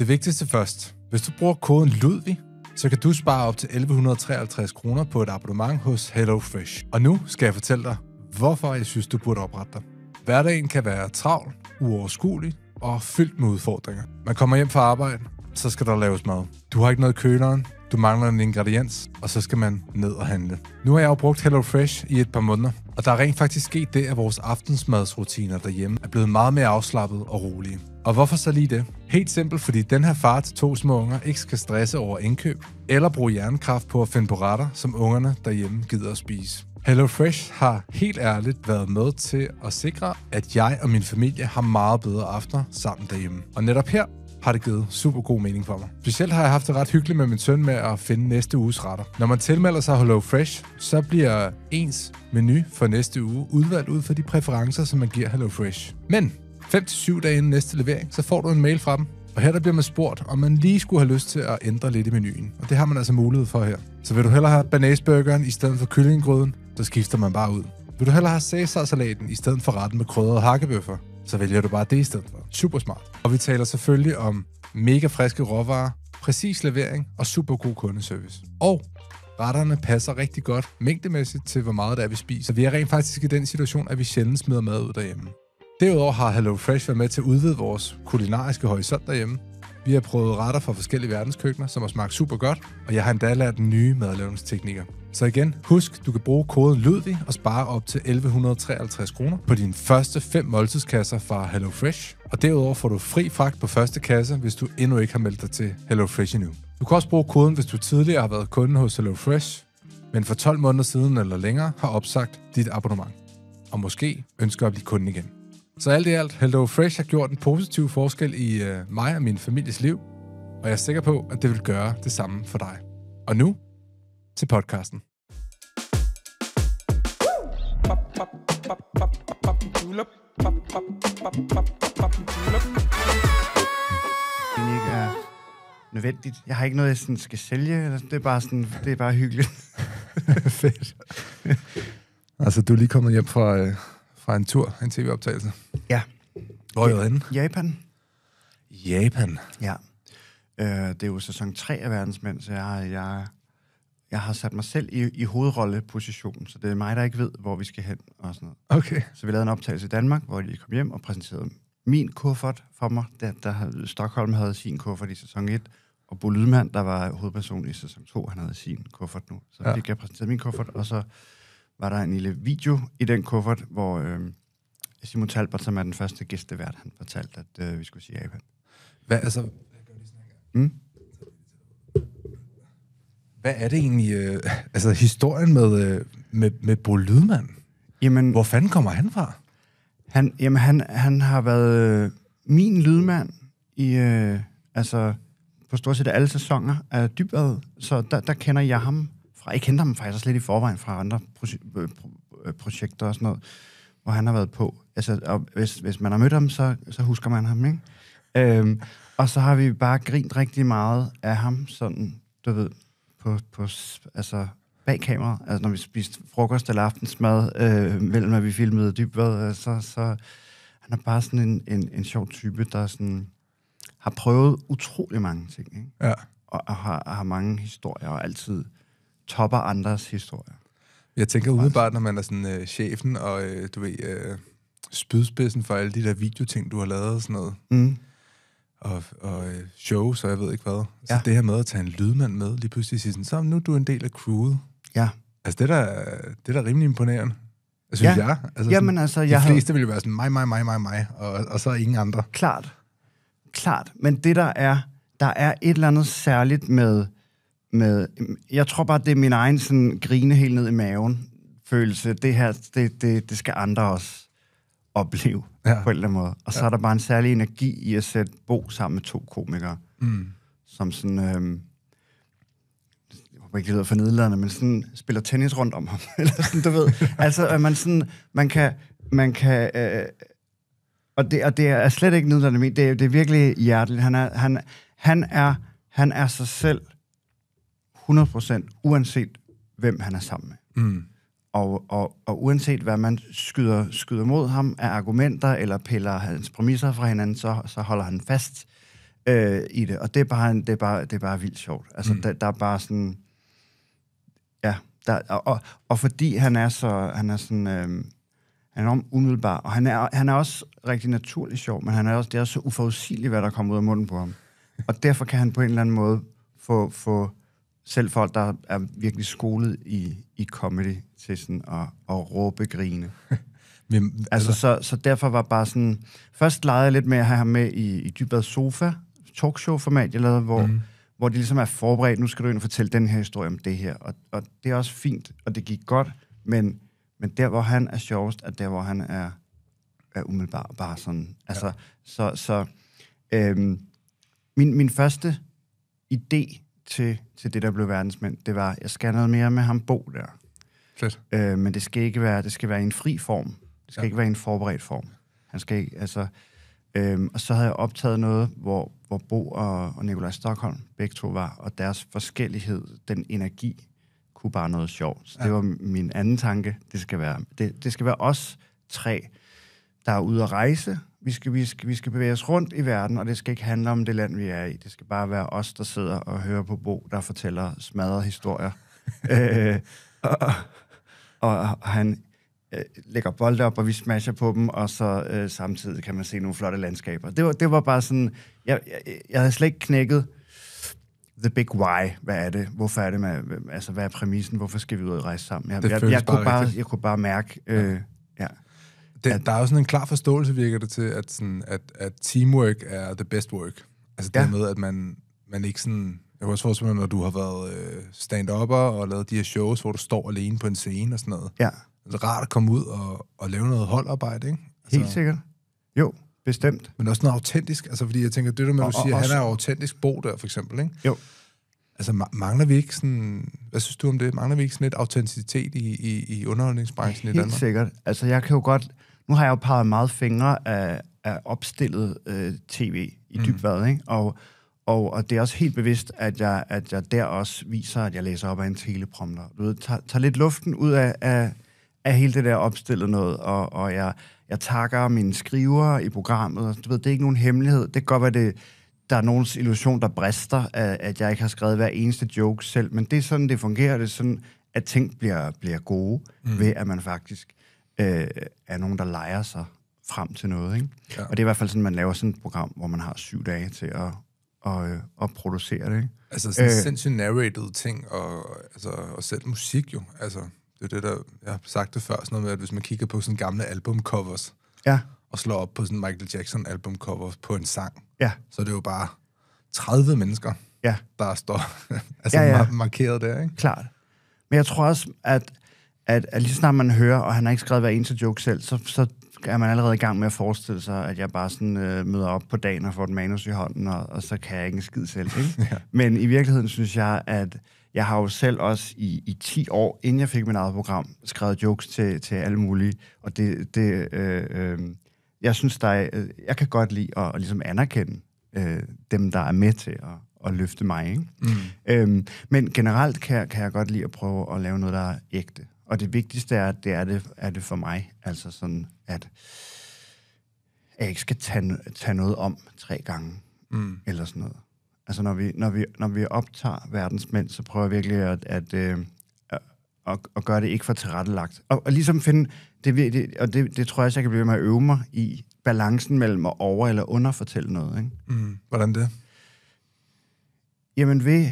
Det vigtigste først. Hvis du bruger koden LUDVIG, så kan du spare op til 1153 kroner på et abonnement hos HelloFresh. Og nu skal jeg fortælle dig, hvorfor jeg synes, du burde oprette dig. Hverdagen kan være travl, uoverskuelig og fyldt med udfordringer. Man kommer hjem fra arbejde, så skal der laves mad. Du har ikke noget køleren, du mangler en ingrediens, og så skal man ned og handle. Nu har jeg jo brugt HelloFresh i et par måneder, og der er rent faktisk sket det, at vores aftensmadsrutiner derhjemme er blevet meget mere afslappet og rolige. Og hvorfor så lige det? Helt simpelt, fordi den her far til to små unger ikke skal stresse over indkøb, eller bruge hjernekraft på at finde på retter, som ungerne derhjemme gider at spise. HelloFresh har helt ærligt været med til at sikre, at jeg og min familie har meget bedre aftener sammen derhjemme. Og netop her har det givet super god mening for mig. Specielt har jeg haft det ret hyggeligt med min søn med at finde næste uges retter. Når man tilmelder sig Hello Fresh, så bliver ens menu for næste uge udvalgt ud for de præferencer, som man giver Hello Fresh. Men 5-7 dage inden næste levering, så får du en mail fra dem, og her der bliver man spurgt, om man lige skulle have lyst til at ændre lidt i menuen. Og det har man altså mulighed for her. Så vil du hellere have banæsburgeren i stedet for kyllinggrøden, så skifter man bare ud. Vil du hellere have Caesar-salaten i stedet for retten med krydret hakkebøffer? så vælger du bare det i stedet for. Super smart. Og vi taler selvfølgelig om mega friske råvarer, præcis levering og super god kundeservice. Og retterne passer rigtig godt mængdemæssigt til, hvor meget der er, vi spiser. Så vi er rent faktisk i den situation, at vi sjældent smider mad ud derhjemme. Derudover har HelloFresh været med til at udvide vores kulinariske horisont derhjemme. Vi har prøvet retter fra forskellige verdenskøkkener, som har smagt super godt, og jeg har endda lært nye madlavningsteknikker. Så igen, husk, du kan bruge koden LYDVIG og spare op til 1153 kroner på dine første fem måltidskasser fra HelloFresh. Og derudover får du fri fragt på første kasse, hvis du endnu ikke har meldt dig til HelloFresh endnu. Du kan også bruge koden, hvis du tidligere har været kunde hos HelloFresh, men for 12 måneder siden eller længere har opsagt dit abonnement. Og måske ønsker at blive kunde igen. Så alt i alt, HelloFresh har gjort en positiv forskel i øh, mig og min families liv, og jeg er sikker på, at det vil gøre det samme for dig. Og nu til podcasten. Det ikke øh, nødvendigt. Jeg har ikke noget, jeg sådan skal sælge. Eller det er bare, sådan, det er bare hyggeligt. Fedt. altså, du er lige kommet hjem fra, øh, fra en tur, en tv-optagelse. Ja. Hvor er du henne? Japan. Japan? Ja. Øh, det er jo sæson 3 af verdensmænd, så jeg, jeg jeg har sat mig selv i, i hovedrollepositionen, så det er mig, der ikke ved, hvor vi skal hen og sådan noget. Okay. Så vi lavede en optagelse i Danmark, hvor de kom hjem og præsenterede min kuffert for mig, der, der Stockholm havde sin kuffert i sæson 1, og Bo Lydman, der var hovedperson i sæson 2, han havde sin kuffert nu. Så ja. fik jeg præsenteret min kuffert, og så var der en lille video i den kuffert, hvor øh, Simon Talbert, som er den første gæstevært, han fortalte, at øh, vi skulle sige Japan. Hvad, altså... Mm? Hvad er det egentlig, øh, altså historien med, øh, med, med Bo Lydman? Jamen, Hvor fanden kommer han fra? Han, jamen, han, han har været øh, min lydmand i, øh, altså, på stort set alle sæsoner af Dybad, så der, der kender jeg ham fra. Jeg kendte ham faktisk lidt i forvejen fra andre proje- øh, pro- pro- øh, projekter og sådan noget, hvor han har været på. Altså, og hvis, hvis man har mødt ham, så, så husker man ham, ikke? Øhm, og så har vi bare grint rigtig meget af ham, sådan, du ved, på, på altså bag kamera, altså når vi spiste frokost eller aftensmad, øh, mellem at vi filmede dybvad, øh, så, så han er bare sådan en, en, en sjov type, der sådan, har prøvet utrolig mange ting, ikke? Ja. Og, og har, har mange historier, og altid topper andres historier. Jeg tænker umiddelbart, når man er sådan øh, chefen, og øh, du ved, øh, spydspidsen for alle de der videoting, du har lavet og sådan noget, mm og, og øh, show, så jeg ved ikke hvad. Så det her med at tage en lydmand med, lige pludselig siger sådan, så nu er du en del af crewet. Ja. Altså, det er da, det er da rimelig imponerende. Synes altså, ja. jeg. Altså, Jamen, sådan, altså, jeg de fleste havde... ville være sådan, mig, mig, mig, mig, mig, og, og så ingen andre. Klart. Klart. Men det der er, der er et eller andet særligt med, med jeg tror bare, det er min egen sådan, grine helt ned i maven følelse. Det her, det, det, det skal andre også opleve ja. på en eller anden måde. Og så ja. er der bare en særlig energi i at sætte Bo sammen med to komikere, mm. som sådan... Øh, jeg ikke, det lyder for nedladende, men sådan spiller tennis rundt om ham. Eller sådan, du ved. Altså, at man sådan, man kan, man kan, øh, og, det, og det er slet ikke nedladende, det, er, det er virkelig hjerteligt. Han er, han, han er, han er sig selv 100%, uanset hvem han er sammen med. Mm. Og, og, og uanset hvad man skyder, skyder mod ham af argumenter eller piller hans præmisser fra hinanden, så, så holder han fast øh, i det. Og det er bare, det er bare, det er bare vildt sjovt. Altså, mm. der, der er bare sådan... Ja, der, og, og, og fordi han er så... Han er sådan... Øh, han er enormt umiddelbar, og han er, han er også rigtig naturlig sjov, men han er også, det er også så uforudsigeligt, hvad der kommer ud af munden på ham. Og derfor kan han på en eller anden måde få, få selv folk, der er virkelig skolet i, i comedy til sådan at, at råbe grine. Men, altså, så, så derfor var bare sådan... Først legede jeg lidt med at have ham med i, i Dybad Sofa, talkshow-format, jeg lavede, hvor, mm. hvor de ligesom er forberedt, nu skal du ind og fortælle den her historie om det her. Og, og det er også fint, og det gik godt, men, men der, hvor han er sjovest, er der, hvor han er, er umiddelbart bare sådan. Altså, ja. så... så øhm, min, min første idé til, til det, der blev verdensmænd, det var, jeg skal noget mere med ham Bo der. Fedt. Øh, men det skal ikke være, det skal være i en fri form. Det skal ja. ikke være i en forberedt form. Han skal ikke, altså... Øhm, og så havde jeg optaget noget, hvor, hvor Bo og, og Nikolaj Stockholm begge to var, og deres forskellighed, den energi, kunne bare noget sjovt. Så ja. det var min anden tanke. Det skal være, det, det skal være os tre, der er ude at rejse, vi skal, vi, skal, vi skal bevæge os rundt i verden, og det skal ikke handle om det land, vi er i. Det skal bare være os, der sidder og hører på Bo, der fortæller smadrede historier. øh, og, og, og han øh, lægger bolde op, og vi smasher på dem, og så øh, samtidig kan man se nogle flotte landskaber. Det var, det var bare sådan... Jeg, jeg, jeg havde slet ikke knækket the big why. Hvad er det? Hvorfor er det? Med, altså, hvad er præmissen? Hvorfor skal vi ud og rejse sammen? Jeg, det jeg, jeg, jeg, kunne, bare, jeg kunne bare mærke... Øh, ja. ja det, at der er jo sådan en klar forståelse, virker det til, at, sådan, at, at teamwork er the best work. Altså ja. det med, at man, man ikke sådan... Jeg kan også forestille mig, når du har været øh, stand-upper og lavet de her shows, hvor du står alene på en scene og sådan noget. Ja. Det altså, er rart at komme ud og, og lave noget holdarbejde, ikke? Altså, Helt sikkert. Jo, bestemt. Men også noget autentisk. Altså, fordi jeg tænker, det der med, at du og, siger, og han er autentisk bo der, for eksempel, ikke? Jo. Altså, mangler vi ikke sådan... Hvad synes du om det? Mangler vi ikke sådan lidt autenticitet i, i, i underholdningsbranchen Helt i Danmark? Helt sikkert. Altså, jeg kan jo godt nu har jeg jo peget meget fingre af, af opstillet øh, tv i mm. dybværet, ikke? Og, og, og det er også helt bevidst, at jeg, at jeg der også viser, at jeg læser op af en teleprompter. Du ved, tager, tager lidt luften ud af, af, af hele det der opstillet noget, og, og jeg, jeg takker mine skriver i programmet. du ved, det er ikke nogen hemmelighed. Det kan godt være, det, der er nogens illusion, der brister, at, at jeg ikke har skrevet hver eneste joke selv, men det er sådan, det fungerer. Det er sådan, at ting bliver, bliver gode mm. ved, at man faktisk øh, er nogen, der leger sig frem til noget. Ikke? Ja. Og det er i hvert fald sådan, man laver sådan et program, hvor man har syv dage til at, og, øh, at producere det. Ikke? Altså sådan øh, sindssygt narrated ting, og, altså, og selv musik jo. Altså, det er det, der, jeg har sagt det før, sådan noget med, at hvis man kigger på sådan gamle albumcovers, ja. og slår op på sådan Michael Jackson albumcover på en sang, ja. så er det jo bare 30 mennesker, ja. der står altså ja, ja. markeret der, ikke? Klart. Men jeg tror også, at at, at lige snart man hører, og han har ikke skrevet hver eneste joke selv, så, så er man allerede i gang med at forestille sig, at jeg bare sådan øh, møder op på dagen og får et manus i hånden, og, og så kan jeg ikke en skid selv. Ikke? ja. Men i virkeligheden synes jeg, at jeg har jo selv også i, i 10 år, inden jeg fik mit eget program, skrevet jokes til, til alle mulige, og det, det øh, øh, jeg synes, der er, øh, jeg kan godt lide at, at ligesom anerkende øh, dem, der er med til at, at løfte mig. Ikke? Mm. Øhm, men generelt kan, kan jeg godt lide at prøve at lave noget, der er ægte og det vigtigste er, at det er det, er det for mig, altså sådan, at jeg ikke skal tage, tage noget om tre gange, mm. eller sådan noget. Altså når vi, når vi, når vi optager verdensmænd, så prøver jeg virkelig at, at, at, øh, at, at gøre det ikke for tilrettelagt. Og, og ligesom finde, det, det, og det, det tror jeg også, jeg kan blive med at øve mig i, balancen mellem at over- eller underfortælle noget. Ikke? Mm. Hvordan det? Jamen ved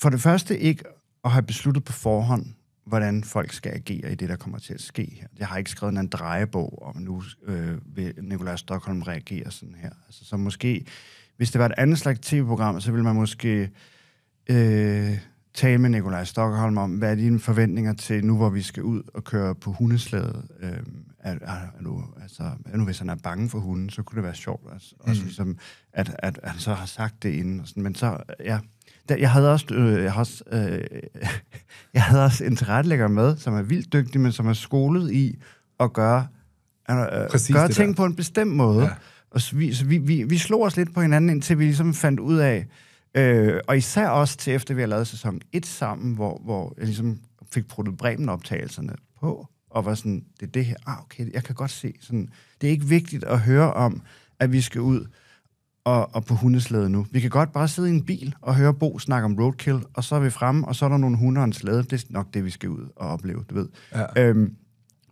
for det første ikke at have besluttet på forhånd, hvordan folk skal agere i det, der kommer til at ske her. Jeg har ikke skrevet en drejebog om, nu øh, vil Nikolaj Stockholm reagere sådan her. Altså, så måske, hvis det var et andet slags tv-program, så ville man måske øh, tale med Nikolaj Stockholm om, hvad er dine forventninger til nu, hvor vi skal ud og køre på hundeslædet? Øh, er, er, er nu, altså, er nu, hvis han er bange for hunden, så kunne det være sjovt, altså, mm. også, ligesom, at, at, at han så har sagt det inden. Og sådan, men så, ja, der, jeg havde også, øh, jeg, havde også øh, jeg havde også en tilrettelægger med, som er vildt dygtig, men som er skolet i at gøre, øh, Præcis gøre ting der. på en bestemt måde. Ja. Og så vi, så vi, vi, vi slog os lidt på hinanden, indtil vi ligesom fandt ud af, øh, og især også til efter vi har lavet sæson 1 sammen, hvor, hvor jeg ligesom fik prøvet Bremen-optagelserne på, og var sådan, det er det her, ah okay, jeg kan godt se, sådan, det er ikke vigtigt at høre om, at vi skal ud og, og på hundeslæde nu. Vi kan godt bare sidde i en bil og høre Bo snakke om roadkill, og så er vi fremme, og så er der nogle hunde og en slæde. Det er nok det, vi skal ud og opleve, du ved. Ja. Øhm,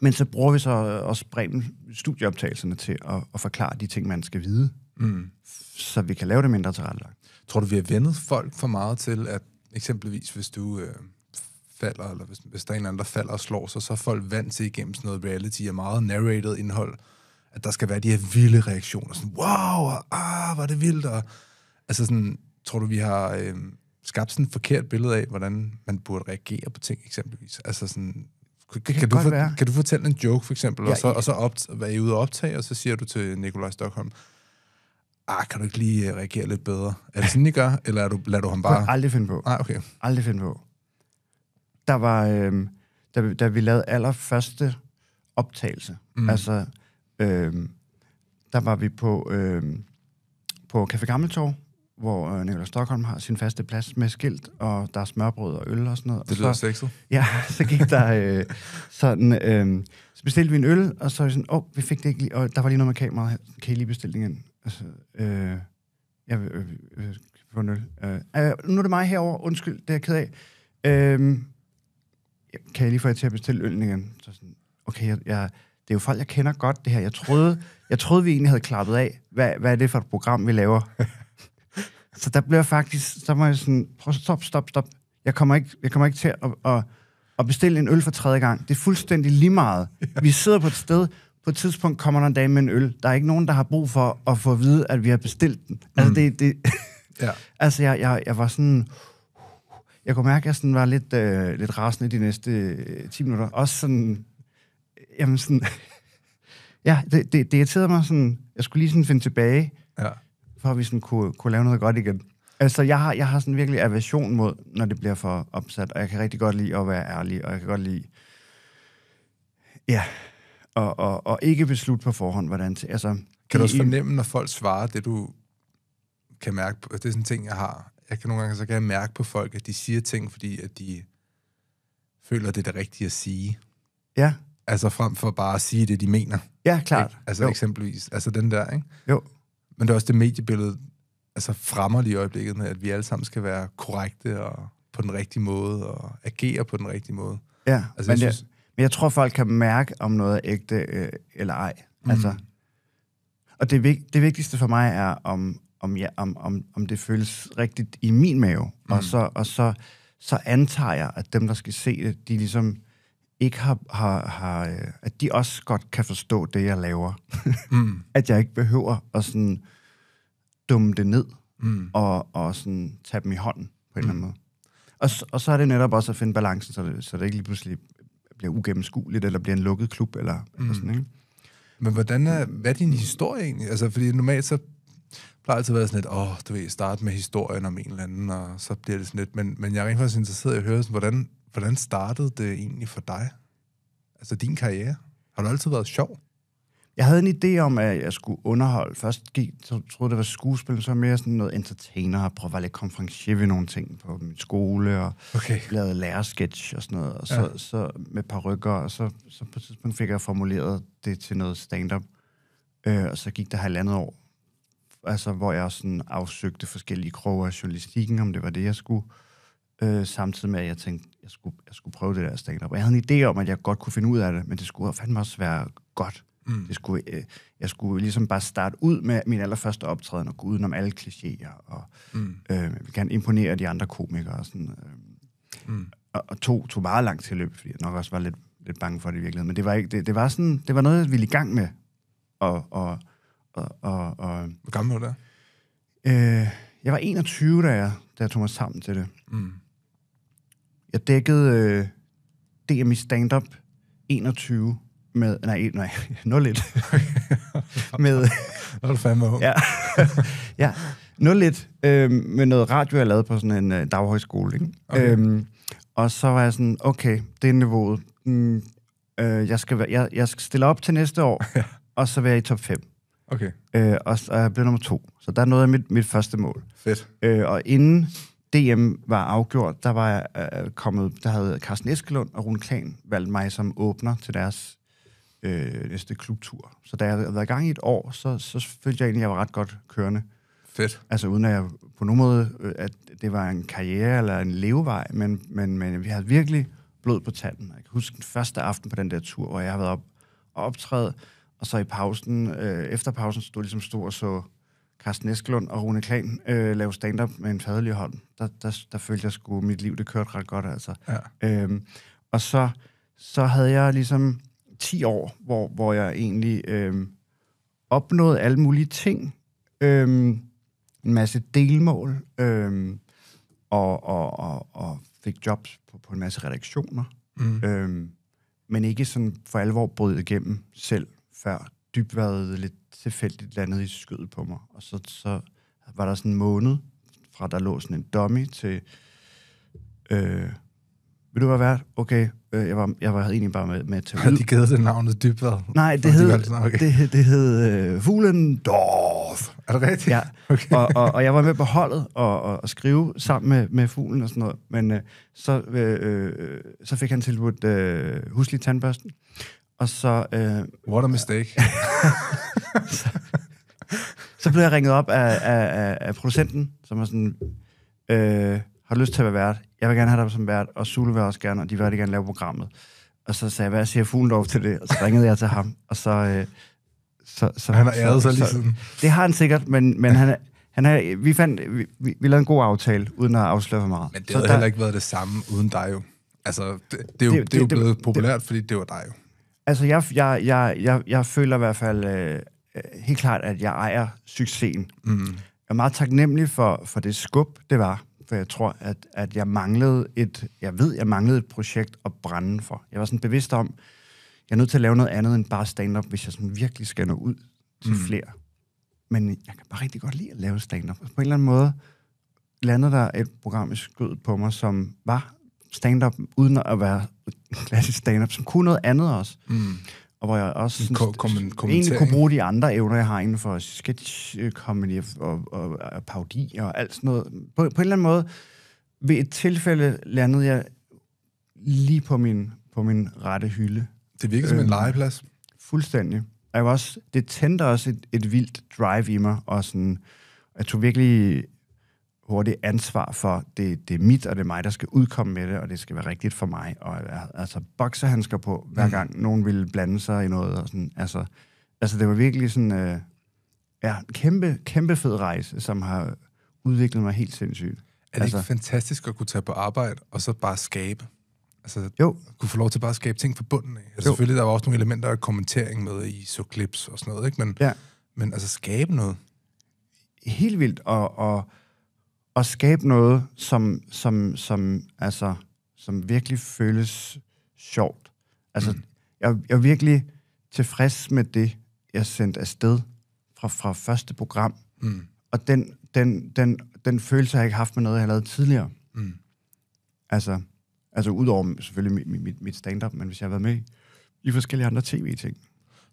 men så bruger vi så også Bremen studieoptagelserne til at, at forklare de ting, man skal vide, mm. så vi kan lave det mindre tilrettelagt. Tror du, vi har vendet folk for meget til, at eksempelvis hvis du... Øh falder, eller hvis, hvis der er en eller anden, der falder og slår sig, så er folk vant til igennem sådan noget reality og meget narrated indhold, at der skal være de her vilde reaktioner. Sådan, wow, og, ah, hvor er det vildt. Og, altså sådan, tror du, vi har øh, skabt sådan et forkert billede af, hvordan man burde reagere på ting, eksempelvis? Altså sådan, kan, kan, kan, du, for, kan du fortælle en joke, for eksempel, ja, og så, og så opt, hvad I ude og optage, og så siger du til Nikolaj Stockholm, ah, kan du ikke lige øh, reagere lidt bedre? Er det sådan, I gør, eller er du, lader du ham bare... Jeg aldrig finde på. Nej, ah, okay. Aldrig finde på. Der var... Øh, da, da vi lavede allerførste optagelse, mm. altså Øh, der var vi på, øh, på Café Gammeltorv, hvor øh, Nikolaj Stockholm har sin faste plads med skilt, og der er smørbrød og øl og sådan noget. Det lyder så, sexet. Ja, så gik der øh, sådan... Øh, så bestilte vi en øl, og så vi sådan, åh, oh, vi fik det ikke lige, og der var lige noget med kameraet, kan I lige bestille den igen? Altså, øh, jeg vil, øh, øh, få en øl. Øh, øh, nu er det mig herover. undskyld, det er jeg ked af. Øh, kan jeg lige få jer til at bestille øl igen? Så sådan, okay, jeg, jeg det er jo folk, jeg kender godt, det her. Jeg troede, jeg troede vi egentlig havde klappet af, hvad, hvad er det for et program, vi laver? så der blev jeg faktisk, så var jeg sådan, prøv stop, stop, stop. Jeg kommer ikke, jeg kommer ikke til at, at, at bestille en øl for tredje gang. Det er fuldstændig lige meget. Vi sidder på et sted, på et tidspunkt kommer der en dag med en øl. Der er ikke nogen, der har brug for at få at vide, at vi har bestilt den. Altså, mm. det, det, ja. altså jeg, jeg, jeg var sådan... Jeg kunne mærke, at jeg sådan var lidt, øh, lidt rasende de næste 10 øh, minutter. Også sådan jamen sådan, ja, det, det, det irriterede mig sådan, jeg skulle lige sådan finde tilbage, ja. for at vi sådan kunne, kunne lave noget godt igen. Altså, jeg har, jeg har sådan virkelig aversion mod, når det bliver for opsat, og jeg kan rigtig godt lide at være ærlig, og jeg kan godt lide, ja, og, og, og ikke beslutte på forhånd, hvordan til, altså... Kan du også fornemme, når folk svarer det, du kan mærke på? Det er sådan en ting, jeg har. Jeg kan nogle gange så gerne jeg mærke på folk, at de siger ting, fordi at de føler, at det er det rigtige at sige. Ja. Altså frem for bare at sige det, de mener. Ja, klart. Ikke? Altså jo. eksempelvis, altså den der, ikke? Jo. Men det er også det mediebillede, altså fremmer lige i øjeblikket med, at vi alle sammen skal være korrekte og på den rigtige måde, og agere på den rigtige måde. Ja, altså, men, jeg synes... jeg, men jeg tror, folk kan mærke, om noget er ægte øh, eller ej. Mm. Altså, og det, det vigtigste for mig er, om, om, ja, om, om, om det føles rigtigt i min mave. Mm. Og, så, og så, så antager jeg, at dem, der skal se det, de ligesom ikke har, har, har, øh, at de også godt kan forstå det, jeg laver. Mm. at jeg ikke behøver at sådan dumme det ned mm. og, og sådan tage dem i hånden på en mm. eller anden mm. måde. Og, og så er det netop også at finde balancen, så det, så det ikke lige pludselig bliver ugennemskueligt, eller bliver en lukket klub, eller, mm. eller sådan, ikke? Men hvordan er, hvad er din historie egentlig? Altså, fordi normalt så plejer altid at være sådan lidt, åh, oh, du ved, starte med historien om en eller anden, og så bliver det sådan lidt, men, men jeg er rent faktisk interesseret i at høre, sådan, hvordan Hvordan startede det egentlig for dig? Altså din karriere? Har du altid været sjov? Jeg havde en idé om, at jeg skulle underholde. Først gik, så troede det var skuespil, så mere sådan noget entertainer, og prøve at være lidt konferencier ved nogle ting på min skole, og okay. lavede lærersketch og sådan noget, og så, ja. så med par rykker, og så, så på et tidspunkt fik jeg formuleret det til noget stand-up, øh, og så gik der halvandet år, altså hvor jeg sådan afsøgte forskellige kroge af journalistikken, om det var det, jeg skulle øh, samtidig med, at jeg tænkte, jeg skulle, jeg skulle prøve det der stand-up. Jeg havde en idé om, at jeg godt kunne finde ud af det, men det skulle fandme også være godt. Mm. Det skulle, øh, jeg skulle ligesom bare starte ud med min allerførste optræden og gå udenom alle klichéer, og mm. øh, jeg gerne imponere de andre komikere. Og, sådan, øh, mm. og, og tog, tog meget langt til løb, fordi jeg nok også var lidt, lidt bange for det i virkeligheden. Men det var, ikke, det, det var, sådan, det var noget, jeg ville i gang med. Og, og, og, og, og, Hvor gammel var du da? Øh, jeg var 21, da jeg, da jeg tog mig sammen til det. Mm. Jeg dækkede øh, DM i stand-up 21 med... Nej, nej, 01. med... Nå er du fandme Ja. ja. 01 øh, med noget radio, jeg lavede på sådan en øh, daghøjskole. Ikke? Okay. Øhm, og så var jeg sådan, okay, det er niveauet. Mm, øh, jeg, skal, være, jeg, jeg skal stille op til næste år, og så være i top 5. Okay. Øh, og, og jeg blev nummer to. Så der noget af mit, mit første mål. Fedt. Øh, og inden DM var afgjort, der var øh, kommet, der havde Carsten Eskelund og Rune Klan valgt mig som åbner til deres øh, næste klubtur. Så da jeg havde været i gang i et år, så, så følte jeg egentlig, at jeg var ret godt kørende. Fedt. Altså uden at jeg på nogen måde, øh, at det var en karriere eller en levevej, men, men, men vi havde virkelig blod på tanden. Jeg kan huske den første aften på den der tur, hvor jeg havde været op og optræde, og så i pausen, øh, efter pausen, stod ligesom stod og så Carsten Eskelund og Rune Klan øh, lave stand-up med en fadelig hånd. Der, der, der følte jeg sgu, mit liv det kørte ret godt, altså. Ja. Øhm, og så, så havde jeg ligesom 10 år, hvor, hvor jeg egentlig øhm, opnåede alle mulige ting. Øhm, en masse delmål, øhm, og, og, og, og fik jobs på, på en masse redaktioner. Mm. Øhm, men ikke sådan for alvor brød igennem selv før dybværet lidt tilfældigt landet i skødet på mig. Og så, så var der sådan en måned, fra der lå sådan en dummy til... Øh, vil du være værd? Okay, øh, jeg, var, jeg var egentlig bare med, med til... Har de givet det navnet Dybvad? Nej, det hed, de okay. det, det hed øh, Fuglendorf. Er det rigtigt? Ja, okay. og, og, og jeg var med på holdet og, og, og skrive sammen med, med fuglen og sådan noget, men øh, så, øh, øh så fik han tilbudt øh, huslig tandbørsten, og så... Øh, What a mistake. så, så blev jeg ringet op af, af, af, af producenten, som var sådan... Øh, har du lyst til at være vært? Jeg vil gerne have dig som vært, og Sule vil også gerne, og de vil rigtig gerne lave programmet. Og så sagde jeg, hvad siger Fuglendorf til det? Og så ringede jeg til ham, og så... Øh, så, så han har æret sig lige siden. Det har han sikkert, men, men han, han er, vi, fandt, vi, vi, vi lavede en god aftale, uden at afsløre for meget. Men det så der, heller ikke været det samme uden dig jo. Altså, det, det, er, jo, det, det, det er jo blevet det, populært, det, fordi det var dig jo. Altså, jeg, jeg, jeg, jeg, jeg føler i hvert fald øh, øh, helt klart, at jeg ejer succesen. Mm. Jeg er meget taknemmelig for, for det skub, det var. For jeg tror, at, at jeg manglede et... Jeg ved, jeg manglede et projekt at brænde for. Jeg var sådan bevidst om, jeg er nødt til at lave noget andet end bare stand-up, hvis jeg sådan virkelig skal nå ud til mm. flere. Men jeg kan bare rigtig godt lide at lave stand-up. På en eller anden måde landede der et program i skødet på mig, som var stand-up, uden at være klassisk stand-up, som kunne noget andet også. Mm. Og hvor jeg også synes, kom, kom, egentlig kunne bruge de andre evner, jeg har inden for sketch øh, comedy og, og, og parodi og alt sådan noget. På, på en eller anden måde, ved et tilfælde landede jeg lige på min, på min rette hylde. Det virker øh, som en øhm, legeplads. Fuldstændig. Og jeg var også, det tændte også et, et vildt drive i mig, og sådan, jeg tog virkelig hurtigt ansvar for, det, det er mit, og det er mig, der skal udkomme med det, og det skal være rigtigt for mig. Og altså boksehandsker på, hver mm. gang mm. nogen ville blande sig i noget. Og sådan. Altså, altså, det var virkelig sådan... Øh, ja, en kæmpe, kæmpe fed rejse, som har udviklet mig helt sindssygt. Er det altså, ikke fantastisk at kunne tage på arbejde, og så bare skabe? Altså, jo. kunne få lov til bare at skabe ting fra bunden af. Altså, selvfølgelig, der var også nogle elementer af kommentering med i så clips og sådan noget, ikke? Men, ja. men altså skabe noget. Helt vildt, og, og at skabe noget, som, som, som, altså, som virkelig føles sjovt. Altså, mm. jeg, jeg er virkelig tilfreds med det, jeg sendte afsted fra, fra første program. Mm. Og den, den, den, den følelse har jeg ikke haft med noget, jeg har lavet tidligere. Mm. Altså, altså udover selvfølgelig mit, mit, mit stand-up, men hvis jeg har været med i, i forskellige andre tv-ting.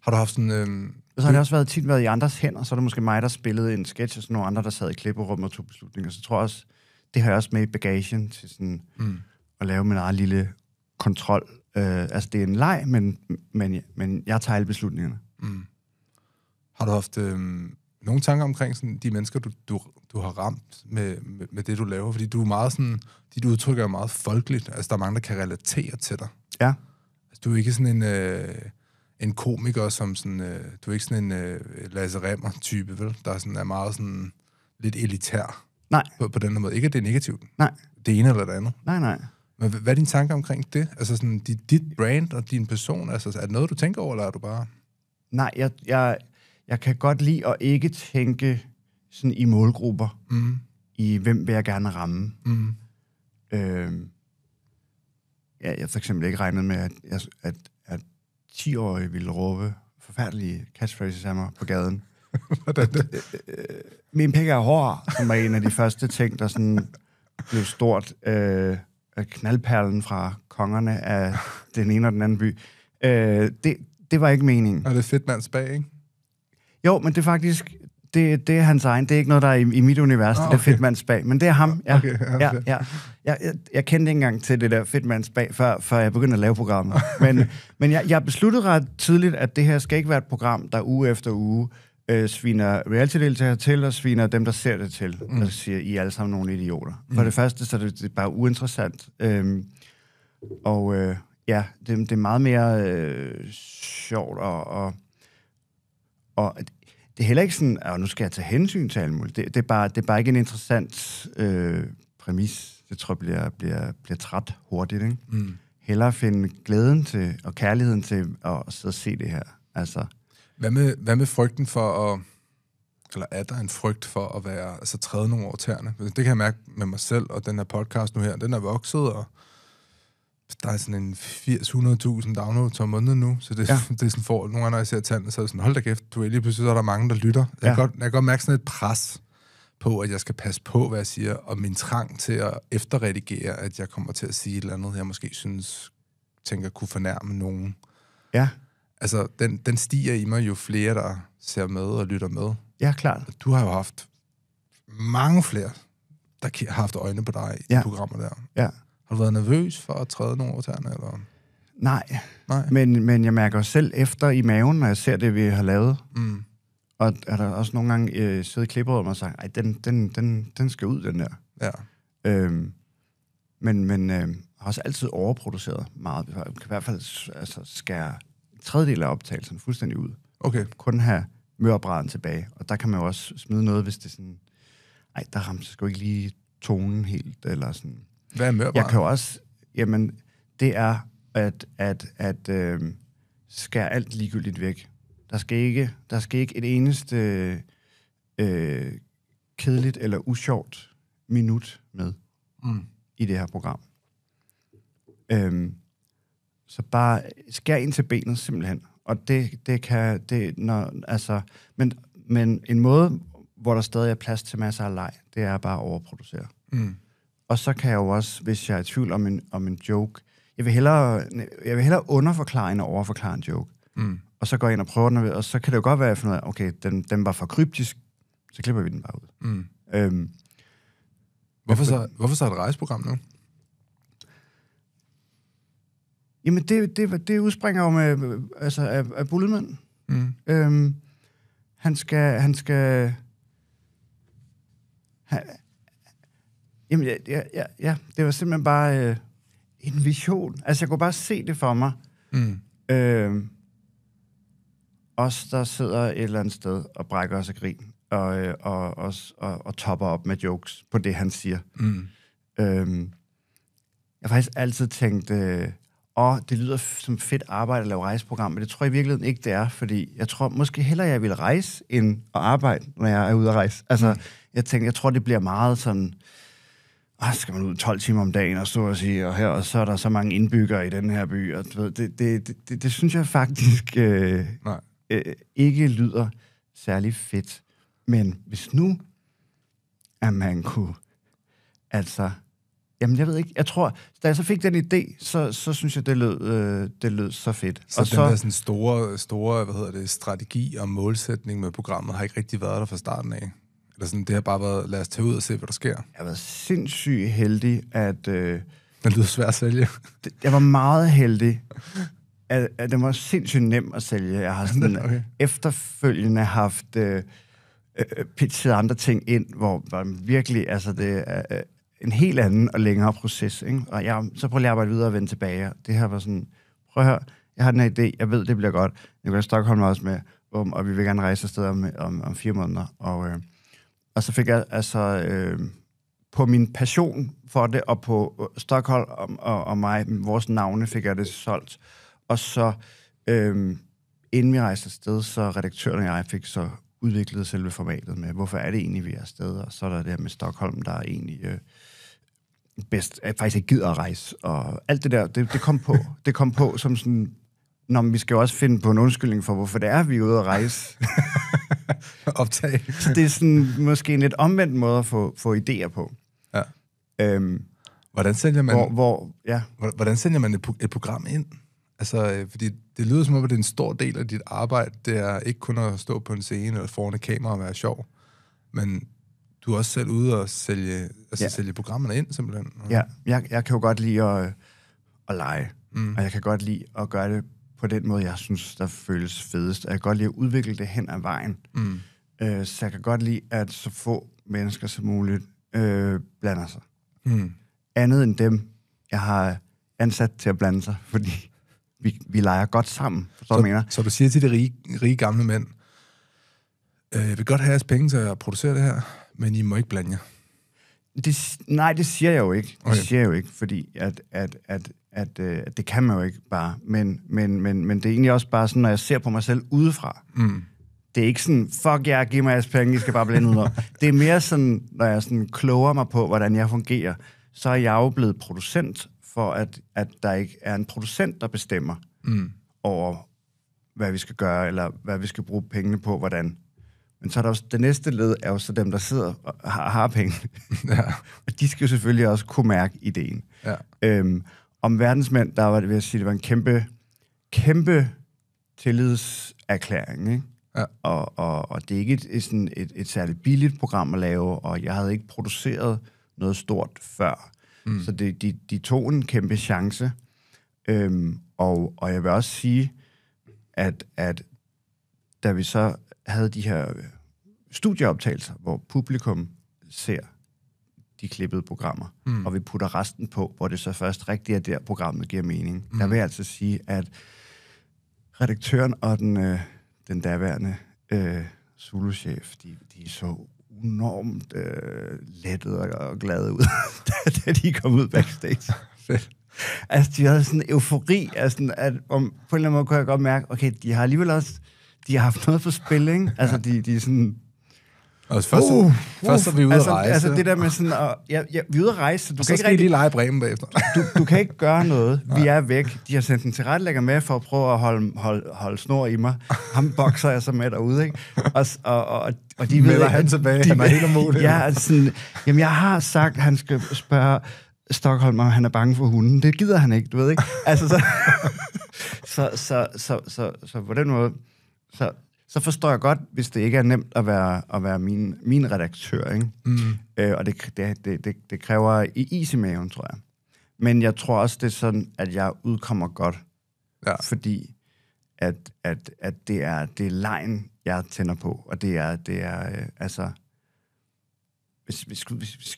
Har du haft sådan... Øh og så har det mm. også været, tit været i andres hænder, så er det måske mig, der spillede en sketch, og sådan nogle andre, der sad i klipperummet og tog beslutninger. Så tror jeg også, det har jeg også med i bagagen til sådan mm. at lave min egen lille kontrol. uh, altså, det er en leg, men, men, men jeg tager alle beslutningerne. Mm. Har du haft øh, nogle tanker omkring sådan, de mennesker, du, du, du har ramt med, med, med det, du laver? Fordi du er meget sådan, dit udtryk er meget folkeligt. Altså, der er mange, der kan relatere til dig. Ja. Altså, du er ikke sådan en... Øh, en komiker, som sådan, øh, du er ikke sådan en øh, Lasse Remmer-type, vel? Der sådan, er meget sådan lidt elitær. Nej. På, på den her måde. Ikke, at det er negativt. Nej. Det ene eller det andet. Nej, nej. Men hvad er dine tanker omkring det? Altså sådan, dit, dit brand og din person, altså, er det noget, du tænker over, eller er du bare... Nej, jeg, jeg, jeg kan godt lide at ikke tænke sådan i målgrupper, mm. i hvem vil jeg gerne ramme. Mm. Øh, ja, jeg for eksempel ikke regnet med, at, at 10 årig ville råbe forfærdelige catchphrases af mig på gaden. Hvordan det? Øh, øh, min pik er hård, som var en af de første ting, der sådan blev stort. Øh, knaldperlen fra kongerne af den ene og den anden by. Øh, det, det var ikke meningen. Og det er fedt bag, ikke? Jo, men det er faktisk... Det, det er hans egen. Det er ikke noget, der er i, i mit univers, ah, okay. det er fedt bag. Men det er ham, ja. Okay, ja, ja jeg, jeg, jeg kendte ikke engang til det der fedtmands bag, før, før jeg begyndte at lave programmet. Men, men jeg, jeg besluttede ret tidligt, at det her skal ikke være et program, der uge efter uge øh, sviner reality-deltagere til, og sviner dem, der ser det til, mm. og siger, I er alle sammen nogle idioter. Mm. For det første, så er det, det er bare uinteressant. Øhm, og øh, ja, det, det er meget mere øh, sjovt, og, og, og det er heller ikke sådan, at nu skal jeg tage hensyn til alt muligt. Det, det, er, bare, det er bare ikke en interessant øh, præmis det tror jeg bliver, bliver, bliver træt hurtigt. Ikke? Mm. Hellere finde glæden til og kærligheden til at sidde og se det her. Altså. Hvad, med, hvad med frygten for at eller er der en frygt for at være altså, træde nogle år tæerne? Det kan jeg mærke med mig selv, og den her podcast nu her, den er vokset, og der er sådan en 80-100.000 downloads om måneden nu, så det, ja. det er sådan for, nogle gange, når jeg ser tallene, så er det sådan, hold da kæft, du er lige pludselig, så er der mange, der lytter. Jeg, ja. kan godt, jeg kan godt mærke sådan et pres på, at jeg skal passe på, hvad jeg siger, og min trang til at efterredigere, at jeg kommer til at sige et eller andet, jeg måske synes, tænker kunne fornærme nogen. Ja. Altså, den, den stiger i mig, jo flere der ser med og lytter med. Ja, klart. Du har jo haft mange flere, der har haft øjne på dig i ja. de programmer der. Ja. Har du været nervøs for at træde nogle overtagerne, eller? Nej, Nej. Men, men jeg mærker selv efter i maven, når jeg ser det, vi har lavet. Mm og er der også nogle gange øh, siddet klipper om og sagt, den, den, den, den skal ud, den der. Ja. Øhm, men men øh, har også altid overproduceret meget. Vi kan i hvert fald altså, skære en tredjedel af optagelsen fuldstændig ud. Okay. Kun have mørbræden tilbage. Og der kan man jo også smide noget, hvis det er sådan... Ej, der ramte sgu ikke lige tonen helt, eller sådan. Hvad er mørbræden? Jeg kan jo også... Jamen, det er at, at, at øh, skære alt ligegyldigt væk. Der skal ikke, der skal ikke et eneste øh, kedeligt eller usjovt minut med mm. i det her program. Øhm, så bare skær ind til benet simpelthen. Og det, det kan... Det, når, altså, men, men en måde, hvor der stadig er plads til masser af leg, det er bare at overproducere. Mm. Og så kan jeg jo også, hvis jeg er i tvivl om en, om en joke, jeg vil hellere, jeg vil hellere underforklare end overforklare en joke. Mm og så går jeg ind og prøver den, og så kan det jo godt være, at jeg finder ud af, okay, den, den var for kryptisk, så klipper vi den bare ud. Mm. Øhm, hvorfor, så, hvorfor så et rejseprogram nu? Jamen, det, det, det udspringer jo med, altså, af, af Bullemann. Mm. Øhm, han skal... Han skal han, jamen, ja, ja, ja, ja, det var simpelthen bare øh, en vision. Altså, jeg kunne bare se det for mig. Mm. Øhm, os, der sidder et eller andet sted og brækker os af grin, og, øh, og, og, og, og topper op med jokes på det, han siger. Mm. Øhm, jeg har faktisk altid tænkt, øh, åh, det lyder som fedt arbejde at lave rejseprogram, men det tror jeg i virkeligheden ikke, det er, fordi jeg tror måske hellere, jeg vil rejse, end at arbejde, når jeg er ude at rejse. Altså, mm. jeg tænkte, jeg tror, det bliver meget sådan, åh, skal man ud 12 timer om dagen og stå og sige, og her, og så er der så mange indbyggere i den her by, og du ved, det, det, det, det, det synes jeg faktisk... Øh, Nej øh, ikke lyder særlig fedt. Men hvis nu, at man kunne, altså, jamen jeg ved ikke, jeg tror, da jeg så fik den idé, så, så synes jeg, det lød, øh, det lød så fedt. Så og den så, der sådan store, store, hvad hedder det, strategi og målsætning med programmet har ikke rigtig været der fra starten af? Eller sådan, det har bare været, lad os tage ud og se, hvad der sker. Jeg har været sindssygt heldig, at... Øh, det lyder svært at sælge. jeg var meget heldig, at, at den var sindssygt nem at sælge. Jeg har sådan okay. efterfølgende haft øh, øh, pitchet andre ting ind, hvor man virkelig, altså det er øh, en helt anden og længere proces. Ikke? Og jeg, så prøver jeg at arbejde videre og vende tilbage. Det her var sådan, prøv at høre, jeg har den her idé, jeg ved, det bliver godt. Jeg går i Stockholm også med, bum, og vi vil gerne rejse afsted om, om, om fire måneder. Og, øh, og så fik jeg altså øh, på min passion for det, og på øh, Stockholm og, og, og mig, vores navne, fik jeg det solgt. Og så, øhm, inden vi rejste afsted, så redaktøren og jeg fik så udviklet selve formatet med, hvorfor er det egentlig, vi er afsted? Og så er der det her med Stockholm, der er egentlig øh, bedst, at faktisk ikke gider at rejse. Og alt det der, det, det kom på. Det kom på som sådan, når vi skal jo også finde på en undskyldning for, hvorfor det er, vi er ude at rejse. Optag. så det er sådan måske en lidt omvendt måde at få, få idéer på. Ja. Øhm, hvordan sælger man, hvor, hvor, ja. hvordan sælger man et, et program ind? Altså, øh, fordi det lyder som om, at det er en stor del af dit arbejde, det er ikke kun at stå på en scene eller foran et kamera og være sjov, men du er også selv ude og sælge, altså ja. sælge programmerne ind, simpelthen. Ja, jeg, jeg kan jo godt lide at, at lege, mm. og jeg kan godt lide at gøre det på den måde, jeg synes, der føles fedest. jeg kan godt lide at udvikle det hen ad vejen. Mm. Øh, så jeg kan godt lide, at så få mennesker som muligt øh, blander sig. Mm. Andet end dem, jeg har ansat til at blande sig, fordi vi, vi leger godt sammen, så, så, mener. så du siger til de rige, rige gamle mænd, øh, jeg vil godt have jeres penge til at producere det her, men I må ikke blande jer. Det, nej, det siger jeg jo ikke. Det okay. siger jeg jo ikke, fordi at, at, at, at, øh, det kan man jo ikke bare. Men, men, men, men det er egentlig også bare sådan, når jeg ser på mig selv udefra. Mm. Det er ikke sådan, fuck jer, yeah, giv mig jeres penge, I skal bare blande ud. det er mere sådan, når jeg sådan kloger mig på, hvordan jeg fungerer, så er jeg jo blevet producent for at, at der ikke er en producent, der bestemmer mm. over, hvad vi skal gøre, eller hvad vi skal bruge pengene på, hvordan. Men så er der også, det næste led er jo så dem, der sidder og har, har penge. Ja. og de skal jo selvfølgelig også kunne mærke ideen. Ja. Øhm, om verdensmænd, der var det, vil jeg sige, det var en kæmpe, kæmpe tillidserklæring, ikke? Ja. Og, og, og det er ikke et, et, sådan et, et særligt billigt program at lave, og jeg havde ikke produceret noget stort før. Mm. Så det, de, de tog en kæmpe chance. Øhm, og, og jeg vil også sige, at, at da vi så havde de her studieoptagelser, hvor publikum ser de klippede programmer, mm. og vi putter resten på, hvor det så først rigtigt er der, programmet giver mening. Mm. Der vil jeg altså sige, at redaktøren og den, øh, den daværende øh, Zulu-chef, de, de så enormt øh, lettet og, og glade ud, da, da de kom ud backstage. altså, de havde sådan en eufori, altså, sådan, at om, på en eller anden måde kunne jeg godt mærke, okay, de har alligevel også, de har haft noget for spil, ikke? Altså, de, de er sådan, og først, uh, uh, først er vi ude altså, at rejse. Altså det der med sådan, at, ja, ja, vi er ude at rejse. Du og kan så ikke skal rigtig, lige lege Bremen bagefter. du, du kan ikke gøre noget. Nej. Vi er væk. De har sendt en tilrettelægger med for at prøve at holde, holde, holde snor i mig. Ham bokser jeg så med derude, ikke? Og, og, og, og de Melder ved, han tilbage, de, han er helt omodel. ja, altså jamen jeg har sagt, han skal spørge Stockholm, om han er bange for hunden. Det gider han ikke, du ved ikke? Altså så, så, så, så, så, så, så på den måde, så, så forstår jeg godt, hvis det ikke er nemt at være, at være min, min redaktør. Ikke? Mm. Øh, og det, det, det, det, det kræver is i maven, tror jeg. Men jeg tror også, det er sådan, at jeg udkommer godt. Ja. Fordi at, at, at det er det er lejen, jeg tænder på. Og det er, det er øh, altså... Hvis, hvis, hvis, hvis,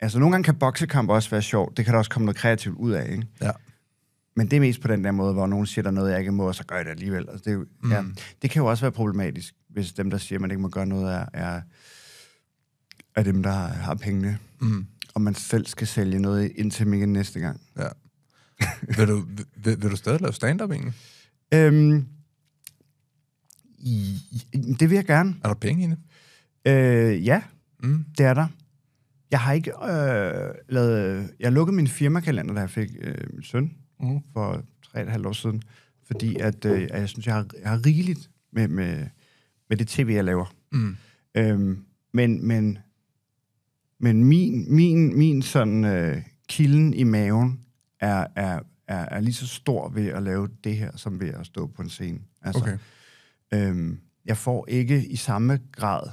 altså, nogle gange kan boksekamp også være sjovt. Det kan der også komme noget kreativt ud af, ikke? Ja. Men det er mest på den der måde, hvor nogen siger, der noget, jeg ikke må, og så gør jeg det alligevel. Altså, det, mm. ja, det kan jo også være problematisk, hvis dem, der siger, man ikke må gøre noget, er, er, er dem, der har pengene. Mm. Og man selv skal sælge noget indtil igen næste gang. Ja. vil, du, vil, vil du stadig lave stand-up egentlig? Øhm, det vil jeg gerne. Er der penge i det? Øh, ja, mm. det er der. Jeg har ikke øh, lavet... Jeg lukkede min firmakalender, da jeg fik øh, min søn mm. for tre et halvt år siden, fordi at, øh, at jeg synes, jeg har, jeg har rigeligt med, med, med det tv, jeg laver. Mm. Øhm, men men, men min, min, min sådan øh, kilden i maven er, er, er, er lige så stor ved at lave det her, som ved at stå på en scene. Altså, okay. øhm, jeg får ikke i samme grad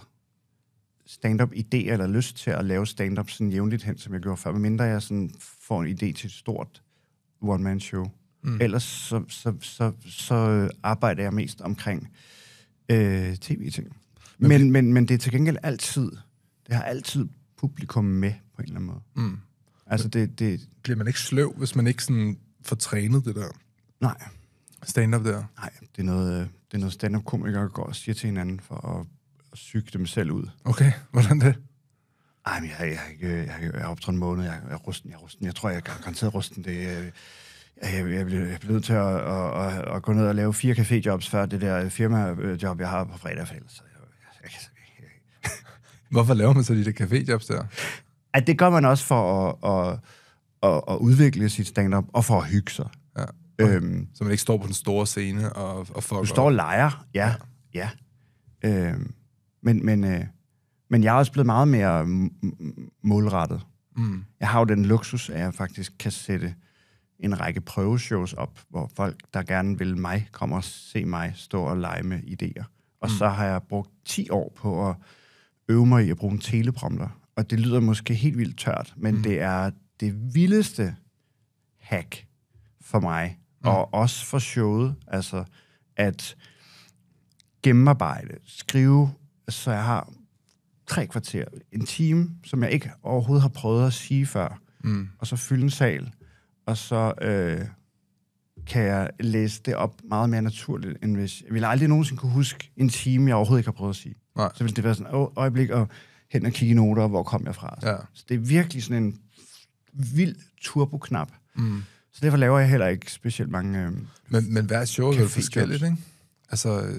stand-up idé eller lyst til at lave stand-up sådan jævnligt hen, som jeg gjorde før, medmindre jeg sådan får en idé til et stort one-man-show. Mm. Ellers så, så, så, så øh, arbejder jeg mest omkring øh, tv-ting. Men, men, men, men det er til gengæld altid, det har altid publikum med på en eller anden måde. Mm. Altså det, det... Bliver man ikke sløv, hvis man ikke sådan får trænet det der? Nej. Stand-up der? Nej, det er noget, øh, det er noget stand-up-komikere går og siger til hinanden for at, at syge dem selv ud. Okay, hvordan det? Ej, men jeg, jeg, jeg, jeg, jeg er optrådt en måned, jeg, jeg rusten, jeg rusten. Jeg tror, jeg har garanteret rusten. Det, øh, jeg, jeg, jeg, bliver, jeg bliver nødt til at, at, at, at, gå ned og lave fire caféjobs før det der øh, firmajob, jeg har på fredag, Så jeg, jeg, jeg, jeg, Hvorfor laver man så de der caféjobs der? At det gør man også for at, at, at, at udvikle sit stand-up og for at hygge sig. Ja. Øhm, så man ikke står på den store scene og, og fucker Du står og leger, ja. ja. ja. Øhm, men men øh, men jeg er også blevet meget mere målrettet. Mm. Jeg har jo den luksus, at jeg faktisk kan sætte en række prøveshows op, hvor folk, der gerne vil mig, kommer og se mig stå og lege med idéer. Og mm. så har jeg brugt 10 år på at øve mig i at bruge en teleprompter. Og det lyder måske helt vildt tørt, men mm. det er det vildeste hack for mig, mm. og også for showet, altså at gennemarbejde, skrive, så jeg har tre kvarter, en time, som jeg ikke overhovedet har prøvet at sige før, mm. og så fylde en sal, og så øh, kan jeg læse det op meget mere naturligt, end hvis... Jeg ville aldrig nogensinde kunne huske en time, jeg overhovedet ikke har prøvet at sige. Nej. Så ville det være sådan, et øjeblik, og hen og kigge i noter, hvor kom jeg fra? Ja. Så det er virkelig sådan en vild turboknap. Mm. Så derfor laver jeg heller ikke specielt mange... Øh, men, men hver show er jo forskelligt, ikke? Altså,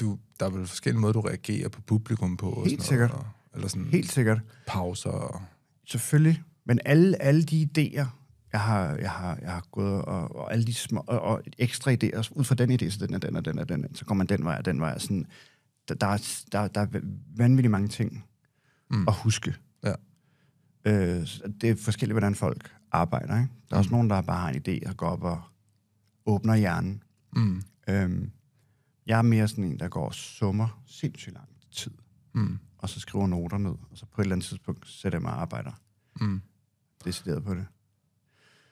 du, der er vel forskellige måder, du reagerer på publikum på. Helt og sådan noget, sikkert. Og... Eller sådan Helt sikkert. Pauser Selvfølgelig. Men alle, alle de idéer, jeg har, jeg har, jeg har gået og, og alle de små, og, og ekstra idéer, ud fra den idé, så den er den og den og den, så kommer man den vej og den vej. Sådan, der, der, der, der er vanvittigt mange ting mm. at huske. Ja. Øh, det er forskelligt, hvordan folk arbejder. Ikke? Der er mm. også nogen, der bare har en idé og går op og åbner hjernen. Mm. Øhm, jeg er mere sådan en, der går og summer sindssygt lang tid. Mm og så skriver noter ned, og så på et eller andet tidspunkt sætter jeg mig og arbejder. Mm. Decideret på det.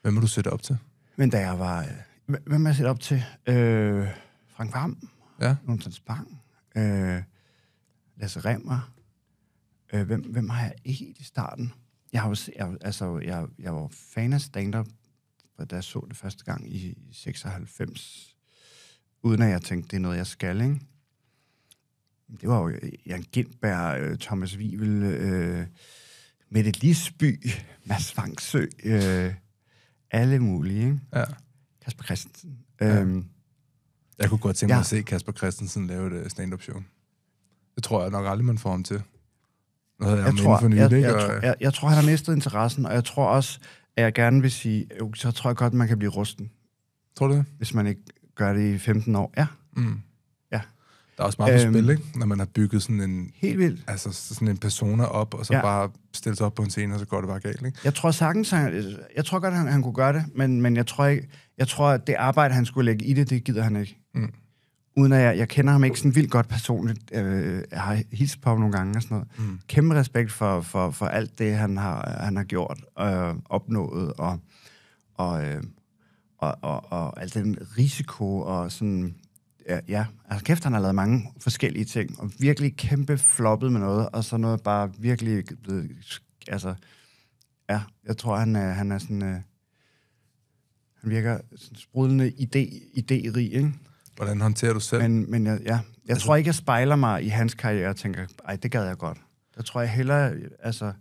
Hvem må du sætte op til? Men da jeg var... Øh, hvem må jeg sætte op til? Øh, Frank Vam, ja. Jonathan Bang, øh, Lasse Remmer. Øh, hvem, hvem har jeg ikke i starten? Jeg, har jo, jeg, altså, jeg, jeg var fan af stand-up, da jeg så det første gang i 96, uden at jeg tænkte, det er noget, jeg skal, ikke? det var jo øh, Jan Gindberg, øh, Thomas Wivel, øh, Mette Lisby, Mads Vangsø, øh, alle mulige. Ikke? Ja. Kasper Christensen. Ja. Øhm, jeg kunne godt tænke mig ja. at se Kasper Christensen lave et øh, stand-up show. Det tror jeg nok aldrig, man får ham til. Hvad jeg, jeg, tror, for nylig, jeg, jeg, jeg, jeg, jeg tror, han har mistet interessen, og jeg tror også, at jeg gerne vil sige, så tror jeg godt, man kan blive rusten. Tror du det? Hvis man ikke gør det i 15 år. Ja. Mm. Der er også meget øhm, spil, ikke? Når man har bygget sådan en... Helt vildt. Altså sådan en persona op, og så ja. bare stillet sig op på en scene, og så går det bare galt, ikke? Jeg tror sagtens, han, jeg tror godt, han, han kunne gøre det, men, men jeg tror ikke, jeg tror, at det arbejde, han skulle lægge i det, det gider han ikke. Mm. Uden at jeg, jeg kender ham ikke sådan vildt godt personligt. Øh, jeg har hilset på ham nogle gange og sådan noget. Mm. Kæmpe respekt for, for, for alt det, han har, han har gjort og øh, opnået, og, og, øh, og, og, og, og al den risiko og sådan Ja, ja, altså kæft, han har lavet mange forskellige ting, og virkelig kæmpe floppet med noget, og så noget bare virkelig blevet, øh, altså, ja, jeg tror, han, øh, han er sådan, øh, han virker sådan sprudlende idé, idérig, ikke? Hvordan håndterer du selv? Men, men jeg, ja, jeg altså... tror ikke, jeg spejler mig i hans karriere og tænker, ej, det gad jeg godt. Der tror jeg hellere, altså,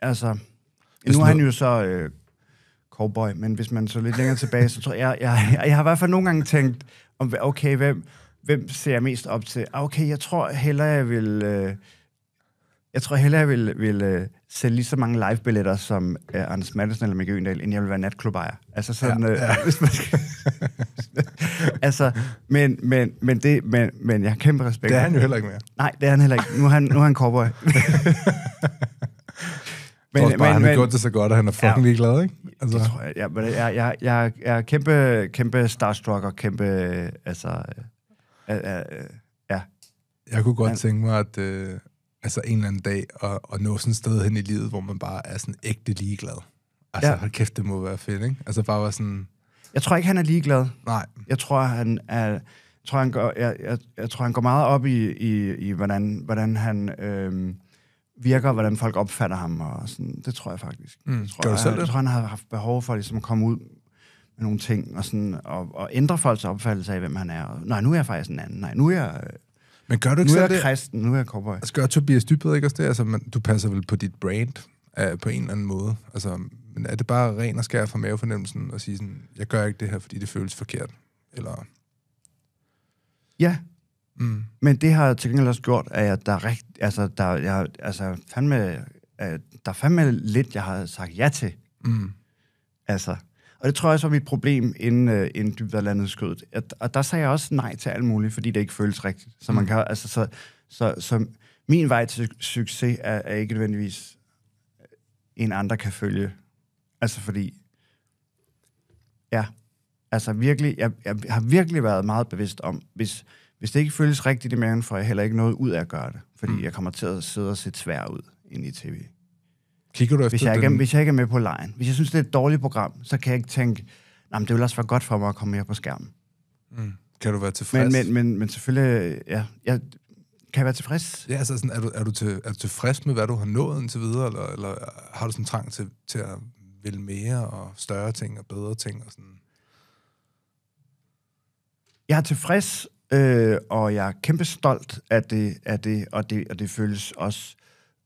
altså, hvis nu er han jo så øh, cowboy, men hvis man så lidt længere tilbage, så tror jeg, jeg, jeg, jeg har i hvert fald nogle gange tænkt, om, okay, hvem, hvem ser jeg mest op til? Ah, okay, jeg tror hellere, jeg vil... Øh, jeg tror hellere, jeg vil, vil øh, sælge lige så mange live-billetter som øh, Anders Madsen eller Mikke Øendal, end jeg vil være natklubejer. Altså sådan... Ja, øh, Hvis man skal, altså, men, men, men, det, men, men jeg har kæmpe respekt. Det er han jo heller ikke mere. Nej, det er han heller ikke. Nu er han, nu er han cowboy. men, også bare, men, han har men, gjort det så godt, at han er fucking ja. ligeglad, ikke? Altså. Det tror jeg. Ja, men jeg, jeg, jeg, jeg er kæmpe, kæmpe starstruck og kæmpe... Altså, øh, øh, øh, ja. Jeg kunne godt ja. tænke mig, at... Øh, altså en eller anden dag, at, at nå sådan et sted hen i livet, hvor man bare er sådan ægte ligeglad. Altså, ja. hold kæft, det må være fedt, ikke? Altså bare var sådan... Jeg tror ikke, han er ligeglad. Nej. Jeg tror, han er... Jeg tror, han går, jeg, jeg, jeg tror, han går meget op i, i, i hvordan, hvordan han... Øh, virker, hvordan folk opfatter ham, og sådan, det tror jeg faktisk. Mm. Jeg, tror, Gør du selv jeg, det? jeg tror, han har haft behov for ligesom, at komme ud med nogle ting, og, sådan, og, og ændre folks opfattelse af, hvem han er. Og, nej, nu er jeg faktisk en anden. Nej, nu er jeg... Men gør du ikke nu er jeg det? kristen, nu er jeg cowboy. Altså, gør Tobias Dybhed ikke også det? Altså, man, du passer vel på dit brand uh, på en eller anden måde? Altså, men er det bare ren og skær fra mavefornemmelsen at sige sådan, jeg gør ikke det her, fordi det føles forkert? Eller... Ja, Mm. Men det har til gengæld også gjort, at jeg, der er rigt, altså, der, jeg, altså, fandme, øh, der er fandme lidt, jeg har sagt ja til. Mm. Altså, og det tror jeg også var mit problem, inden, øh, inden dybderlandet skød. At, og der sagde jeg også nej til alt muligt, fordi det ikke føles rigtigt. Så, man mm. kan, altså, så, så, så min vej til succes er, er ikke nødvendigvis øh, en andre kan følge. Altså fordi, ja, altså virkelig, jeg, jeg har virkelig været meget bevidst om, hvis, hvis det ikke føles rigtigt i maven, får jeg heller ikke noget ud af at gøre det, fordi mm. jeg kommer til at sidde og se tvær ud ind i tv. Kigger du efter hvis jeg, ikke, den? hvis jeg ikke er med på lejen, hvis jeg synes, det er et dårligt program, så kan jeg ikke tænke, nej, det ville også være godt for mig at komme mere på skærmen. Mm. Kan du være tilfreds? Men, men, men, men selvfølgelig, ja, jeg, kan jeg være tilfreds? Ja, altså sådan, er, du, er, du til, er du tilfreds med, hvad du har nået indtil videre, eller, eller har du sådan trang til, til at ville mere og større ting og bedre ting? Og sådan? Jeg er tilfreds, øh, og jeg er kæmpe stolt af det, af det, og det, og det føles også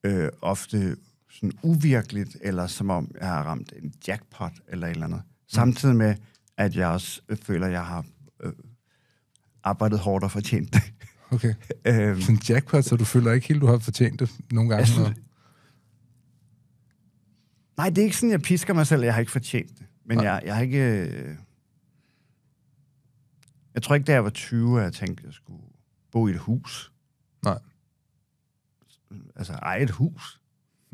øh, ofte sådan uvirkeligt, eller som om jeg har ramt en jackpot eller et eller andet. Mm. Samtidig med, at jeg også øh, føler, at jeg har øh, arbejdet hårdt og fortjent det. Okay. øhm, sådan en jackpot, så du føler ikke helt, du har fortjent det nogle gange? Altså, nej, det er ikke sådan, jeg pisker mig selv, jeg har ikke fortjent det. Men jeg, jeg har ikke... Øh, jeg tror ikke, da jeg var 20, at jeg tænkte, at jeg skulle bo i et hus. Nej. Altså, eje et hus.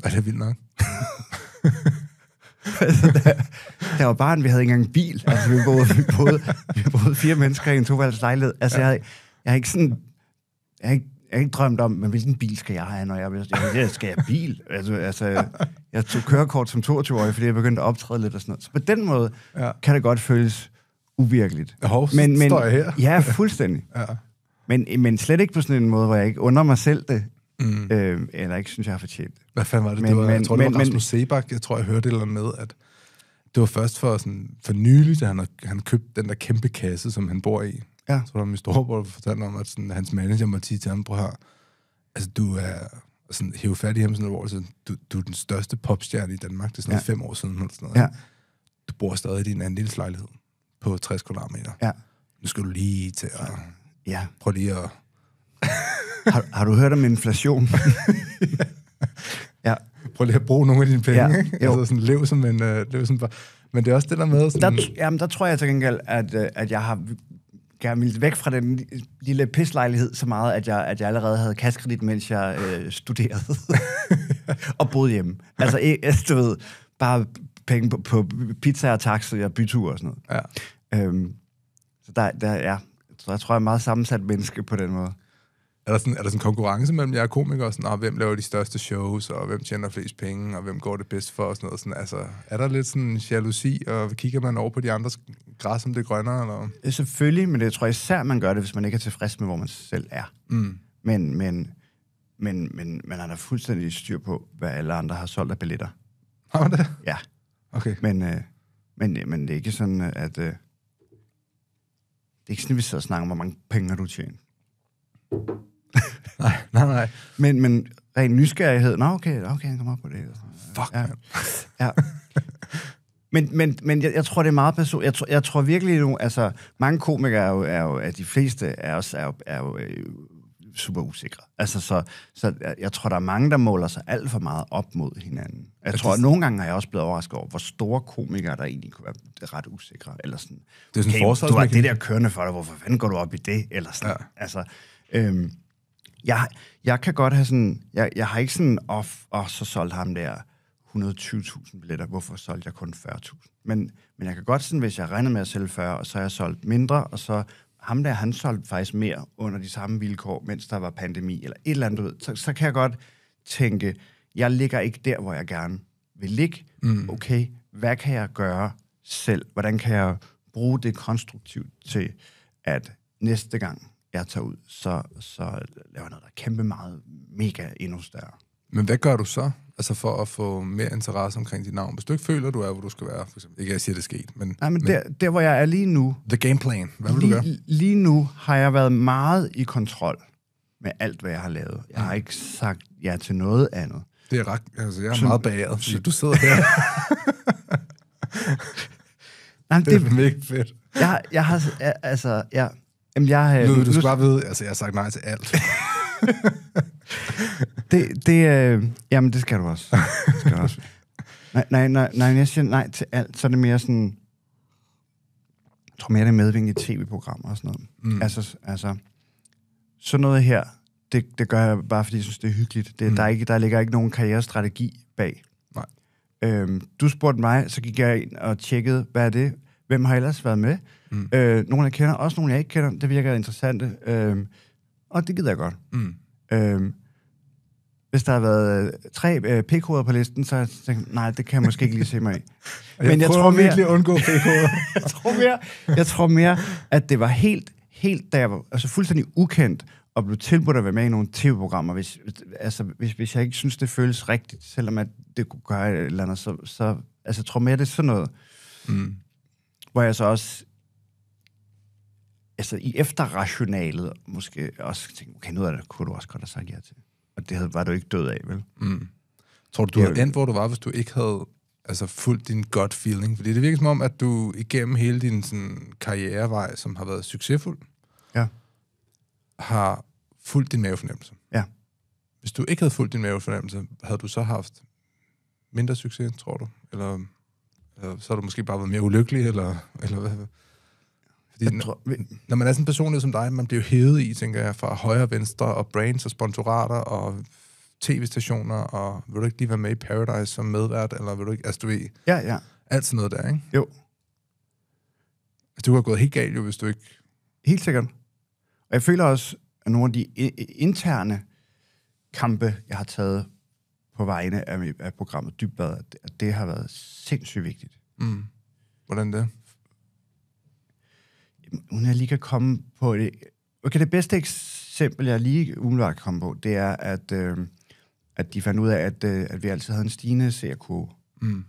Ja, det er vildt nok. altså, der, der var barn, vi havde ikke engang en bil. Altså, vi boede, vi boede, vi boede fire mennesker i en lejlighed. Altså, ja. jeg, jeg har ikke sådan... Jeg ikke jeg har ikke drømt om, men hvilken bil skal jeg have, når jeg, jeg, jeg skal jeg bil? Altså, altså, jeg tog kørekort som 22-årig, fordi jeg begyndte at optræde lidt og sådan noget. Så på den måde ja. kan det godt føles uvirkeligt. Hov, men, men, står jeg her. Ja, fuldstændig. ja. Men, men slet ikke på sådan en måde, hvor jeg ikke under mig selv det, mm. øh, eller ikke synes, jeg har fortjent det. Hvad fanden var det? Men, det var, men, jeg tror, men, det var men, Rasmus Sebak, jeg tror, jeg hørte det eller med, at det var først for, sådan, for nylig, da han, han købte den der kæmpe kasse, som han bor i. Ja. Så var min storebror, der fortalte om, at sådan, hans manager måtte sige til ham, prøv her, altså du er sådan, hæve fat i ham sådan så du, du er den største popstjerne i Danmark, det er sådan ja. fem år siden, eller sådan noget, ja. du bor stadig i din lejlighed på 60 kvadratmeter. Ja. Nu skal du lige til at... Ja. Prøv lige at... har, har du hørt om inflation? ja. Prøv lige at bruge nogle af dine penge, ja. ikke? Jo. Altså sådan, lev som en... Uh, lev som bare. Men det er også det der med... Sådan... Der, jamen, der tror jeg til gengæld, at, øh, at jeg har gerne ville væk fra den lille pislejlighed så meget, at jeg, at jeg allerede havde kaskredit, mens jeg øh, studerede og boede hjemme. Altså, altså du ved, bare penge på, på pizza og taxa og bytur og sådan noget. Ja. Øhm, så der, der, ja, jeg tror, jeg tror, jeg er meget sammensat menneske på den måde. Er der sådan, er der sådan konkurrence mellem jer komikere? Sådan, hvem laver de største shows, og hvem tjener flest penge, og hvem går det bedst for? Og sådan noget. Sådan, altså, er der lidt sådan jalousi, og kigger man over på de andres græs, om det er grønnere? Eller? Ja, selvfølgelig, men det tror jeg især, man gør det, hvis man ikke er tilfreds med, hvor man selv er. Mm. Men, men, men, men man har da fuldstændig styr på, hvad alle andre har solgt af billetter. Har man det? Ja. Okay. Men, øh, men, øh, men det er ikke sådan, øh, at... Øh, det er ikke sådan, at vi sidder og snakker om, hvor mange penge du tjener. nej, nej, nej. Men, men ren nysgerrighed. Nå, okay, okay, han kommer op på det. Fuck, ja. ja. Men, men, men jeg, jeg tror, det er meget personligt. Jeg, tror, jeg tror virkelig nu, altså, mange komikere er jo, er jo at de fleste er, os er, jo, er jo øh, super usikre. Altså, så, så jeg, jeg tror, der er mange, der måler sig alt for meget op mod hinanden. Jeg tror, at nogle gange har jeg også blevet overrasket over, hvor store komikere, der egentlig kunne være ret usikre. Eller sådan, det er sådan okay, du har det der kørende for dig, hvorfor fanden går du op i det? Eller sådan, ja. altså... Øhm, jeg, jeg kan godt have sådan... Jeg, jeg har ikke sådan, og oh, oh, så solgte ham der 120.000 billetter, hvorfor solgte jeg kun 40.000? Men, men jeg kan godt sådan, hvis jeg regner med at sælge 40, og så har jeg solgt mindre, og så ham der, han solgte faktisk mere under de samme vilkår, mens der var pandemi, eller et eller andet, du ved. Så, så kan jeg godt tænke, jeg ligger ikke der, hvor jeg gerne vil ligge. Mm. Okay, hvad kan jeg gøre selv? Hvordan kan jeg bruge det konstruktivt til, at næste gang jeg tager ud, så, så laver jeg noget, der er kæmpe meget mega endnu større. Men hvad gør du så? Altså for at få mere interesse omkring dit navn. Hvis du ikke føler, du er, hvor du skal være, for eksempel. Ikke, jeg siger, det er sket, men... Nej, men, men der, der, hvor jeg er lige nu... The game plan. Hvad vil lige, du gøre? Lige nu har jeg været meget i kontrol med alt, hvad jeg har lavet. Jeg har mm. ikke sagt ja til noget andet. Det er ret... Altså, jeg er så, meget bæret, så du sidder her. Nej, det, det er mega fedt. Jeg, jeg har... Altså, jeg... Jamen, jeg, øh, nu, du skal bare vide, altså, jeg har sagt nej til alt. det, det, øh, jamen, det skal du også. Det skal du også. Nej, nej, nej, nej, jeg siger nej til alt, så er det mere sådan... Jeg tror mere, det er medvind i tv-programmer og sådan noget. Mm. Altså, altså, sådan noget her, det, det gør jeg bare, fordi jeg synes, det er hyggeligt. Det, mm. der, er ikke, der ligger ikke nogen karrierestrategi bag. Nej. Øhm, du spurgte mig, så gik jeg ind og tjekkede, hvad er det? Hvem har ellers været med? Mm. Øh, nogle, jeg kender, også nogle, jeg ikke kender. Det virker interessant. Øh, og det gider jeg godt. Mm. Øhm, hvis der har været øh, tre øh, pikhoveder på listen, så har jeg nej, det kan jeg måske ikke lige se mig i. jeg Men jeg tror mere... virkelig at undgå pikhoveder. jeg, tror mere, jeg tror mere, at det var helt, helt, da jeg var altså fuldstændig ukendt, og blev tilbudt at være med i nogle tv-programmer, hvis, altså, hvis, hvis jeg ikke synes, det føles rigtigt, selvom at det kunne gøre et eller andet, så, så altså, jeg tror mere, det er sådan noget, mm. hvor jeg så også altså i efterrationalet måske også tænke, okay, noget af det kunne du også godt have sagt ja til. Og det havde, var du ikke død af, vel? Mm. Tror du, du havde endt, hvor du var, hvis du ikke havde altså, fulgt din gut feeling? Fordi det virker som om, at du igennem hele din sådan, karrierevej, som har været succesfuld, ja. har fulgt din mavefornemmelse. Ja. Hvis du ikke havde fulgt din mavefornemmelse, havde du så haft mindre succes, tror du? Eller, eller så har du måske bare været mere ulykkelig, eller, eller hvad? Fordi tror, når, når man er sådan en personlighed som dig, man bliver jo hævet i, tænker jeg, fra højre og venstre, og brands og sponsorater, og tv-stationer, og vil du ikke lige være med i Paradise som medvært, eller vil du ikke, altså du ved, ja, ja. alt sådan noget der, ikke? Jo. Altså, du har gået helt galt jo, hvis du ikke... Helt sikkert. Og jeg føler også, at nogle af de interne kampe, jeg har taget på vegne af, af programmet Dybbad, at det har været sindssygt vigtigt. Mm. Hvordan det? hun er lige kan komme på det. Okay, det bedste eksempel, jeg lige umiddelbart kan komme på, det er, at, øh, at de fandt ud af, at, øh, at vi altid havde en stigende CRK. Mm.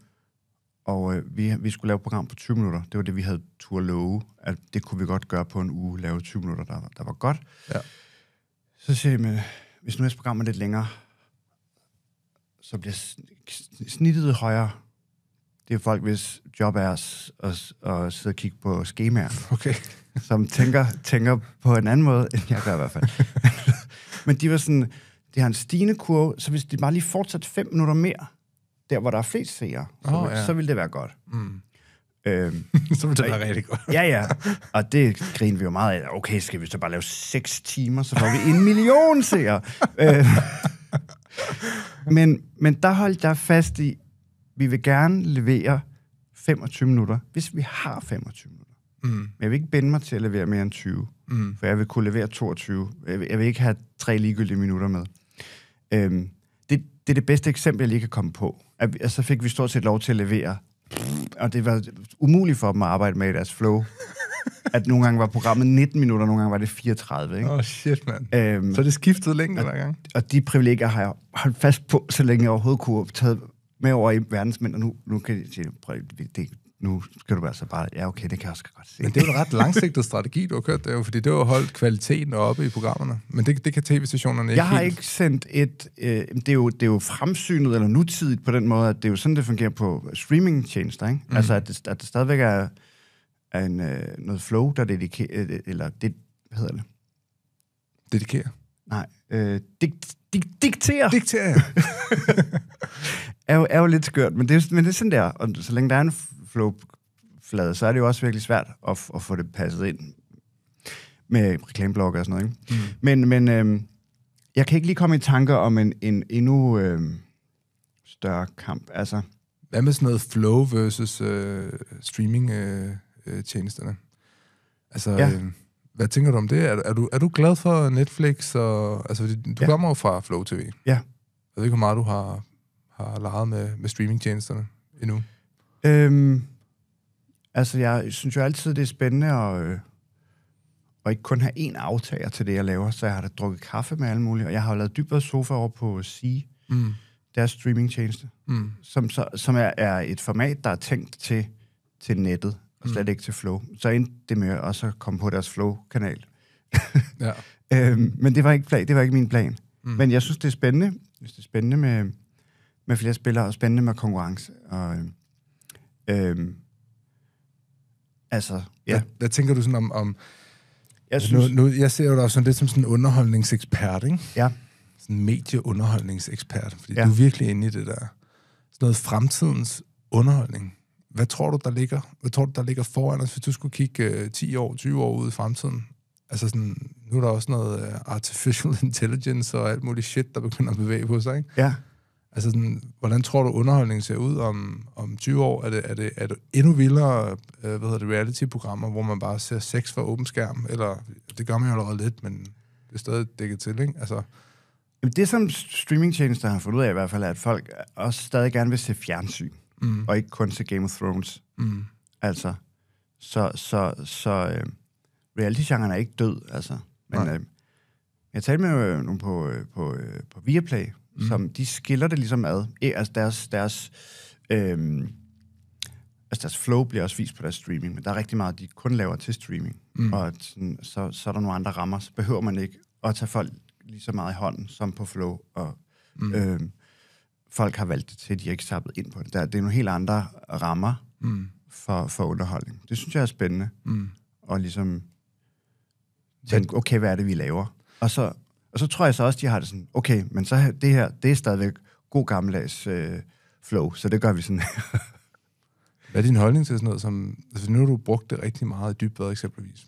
Og øh, vi, vi skulle lave et program på 20 minutter. Det var det, vi havde tur love, at det kunne vi godt gøre på en uge, lave 20 minutter, der, der var godt. Ja. Så siger de, men hvis nu er program er lidt længere, så bliver snittet højere det er folk, hvis job er at, at, at sidde og kigge på skemaer. Okay. Som tænker, tænker på en anden måde, end jeg gør i hvert fald. Men de var sådan, det har en stigende kurve, så hvis de bare lige fortsatte fem minutter mere, der hvor der er flest seere, så, ja. så vil det være godt. Mm. Øhm, så ville det være rigtig godt. ja, ja. Og det griner vi jo meget af. Okay, skal vi så bare lave 6 timer, så får vi en million seere. øhm, men, men der holdt jeg fast i, vi vil gerne levere 25 minutter, hvis vi har 25 minutter. Mm. Men jeg vil ikke binde mig til at levere mere end 20, mm. for jeg vil kunne levere 22. Jeg vil, jeg vil ikke have tre ligegyldige minutter med. Øhm, det, det er det bedste eksempel, jeg lige kan komme på. At, at så fik vi stort set lov til at levere, og det var umuligt for dem at arbejde med i deres flow. at nogle gange var programmet 19 minutter, nogle gange var det 34. Ikke? Oh shit, mand. Øhm, så det skiftede længe hver gang. Og de privilegier har jeg holdt fast på, så længe jeg overhovedet kunne have taget med over i verdensmænd, og nu, nu kan de sige, det, nu skal du så bare, ja okay, det kan jeg også godt se. Men det er jo en ret langsigtet strategi, du har kørt der, fordi det har holdt kvaliteten oppe i programmerne. Men det, det kan tv-stationerne ikke Jeg har helt. ikke sendt et, øh, det, er jo, det er jo fremsynet eller nutidigt på den måde, at det er jo sådan, det fungerer på streamingtjenester, ikke? Mm. Altså at det, at det stadigvæk er, er en, øh, noget flow, der dedikerer, øh, eller det, hvad hedder det? Dedikerer? Nej, øh, det, Dik- dikterer. Dikterer, er, jo, er jo lidt skørt, men det, er, men det er sådan der. Og så længe der er en flow-flade, så er det jo også virkelig svært at, at få det passet ind med reklameblog og sådan noget. Ikke? Mm. Men, men øh, jeg kan ikke lige komme i tanker om en, en endnu øh, større kamp. Altså, Hvad med sådan noget flow versus øh, streaming-tjenesterne? Øh, øh, Altså, ja. øh, hvad tænker du om det? Er, er, du, er du glad for Netflix? Og, altså, du ja. kommer jo fra Flow TV. Ja. Jeg ved ikke, hvor meget du har, har leget med, med streamingtjenesterne endnu. Øhm, altså, jeg synes jo altid, det er spændende at, øh, at ikke kun have én aftager til det, jeg laver. Så jeg har da drukket kaffe med alle mulige, og jeg har jo lavet dybere sofa over på C. mm. deres streamingtjeneste, mm. som, som er, er et format, der er tænkt til, til nettet og slet mm. ikke til Flow. Så endte det med også komme på deres Flow-kanal. ja. øhm, men det var, ikke plan, det var ikke min plan. Mm. Men jeg synes, det er spændende. Jeg synes, det er spændende med, med flere spillere, og spændende med konkurrence. Og, øhm, altså, ja. Hvad, hvad tænker du sådan om... om jeg, synes, nu, nu, jeg ser jo dig sådan lidt som sådan en underholdningsekspert, ikke? Ja. Sådan en medieunderholdningsekspert, fordi ja. du er virkelig inde i det der. Sådan noget fremtidens underholdning hvad tror du, der ligger? Hvad tror du, der ligger foran os, hvis du skulle kigge øh, 10 år, 20 år ud i fremtiden? Altså sådan, nu er der også noget øh, artificial intelligence og alt muligt shit, der begynder at bevæge på sig, ikke? Ja. Altså sådan, hvordan tror du, underholdningen ser ud om, om 20 år? Er det, er det, er det endnu vildere øh, hvad hedder det, reality-programmer, hvor man bare ser sex for åben skærm? Eller, det gør man jo allerede lidt, men det er stadig dækket til, ikke? Altså, Jamen det, som streamingtjenester har fundet ud af i hvert fald, er, at folk også stadig gerne vil se fjernsyn mm. og ikke kun til Game of Thrones. Mm. Altså, så, så, så øh, reality-genren er ikke død, altså. Men Nej. øh, jeg talte med øh, nogle på, øh, på, øh, på Viaplay, mm. som de skiller det ligesom ad. E, altså deres, deres, øh, altså deres flow bliver også vist på deres streaming, men der er rigtig meget, de kun laver til streaming. Mm. Og sådan, så, så er der nogle andre rammer, så behøver man ikke at tage folk lige så meget i hånden som på flow. Og, mm. øh, folk har valgt det til, de ikke sappet ind på det. Der, det er nogle helt andre rammer mm. for, for underholdning. Det synes jeg er spændende. Mm. Og ligesom tænke, okay, hvad er det, vi laver? Og så, og så tror jeg så også, de har det sådan, okay, men så det her, det er stadigvæk god gammeldags øh, flow, så det gør vi sådan. hvad er din holdning til sådan noget som, altså nu har du brugt det rigtig meget i dybvad eksempelvis,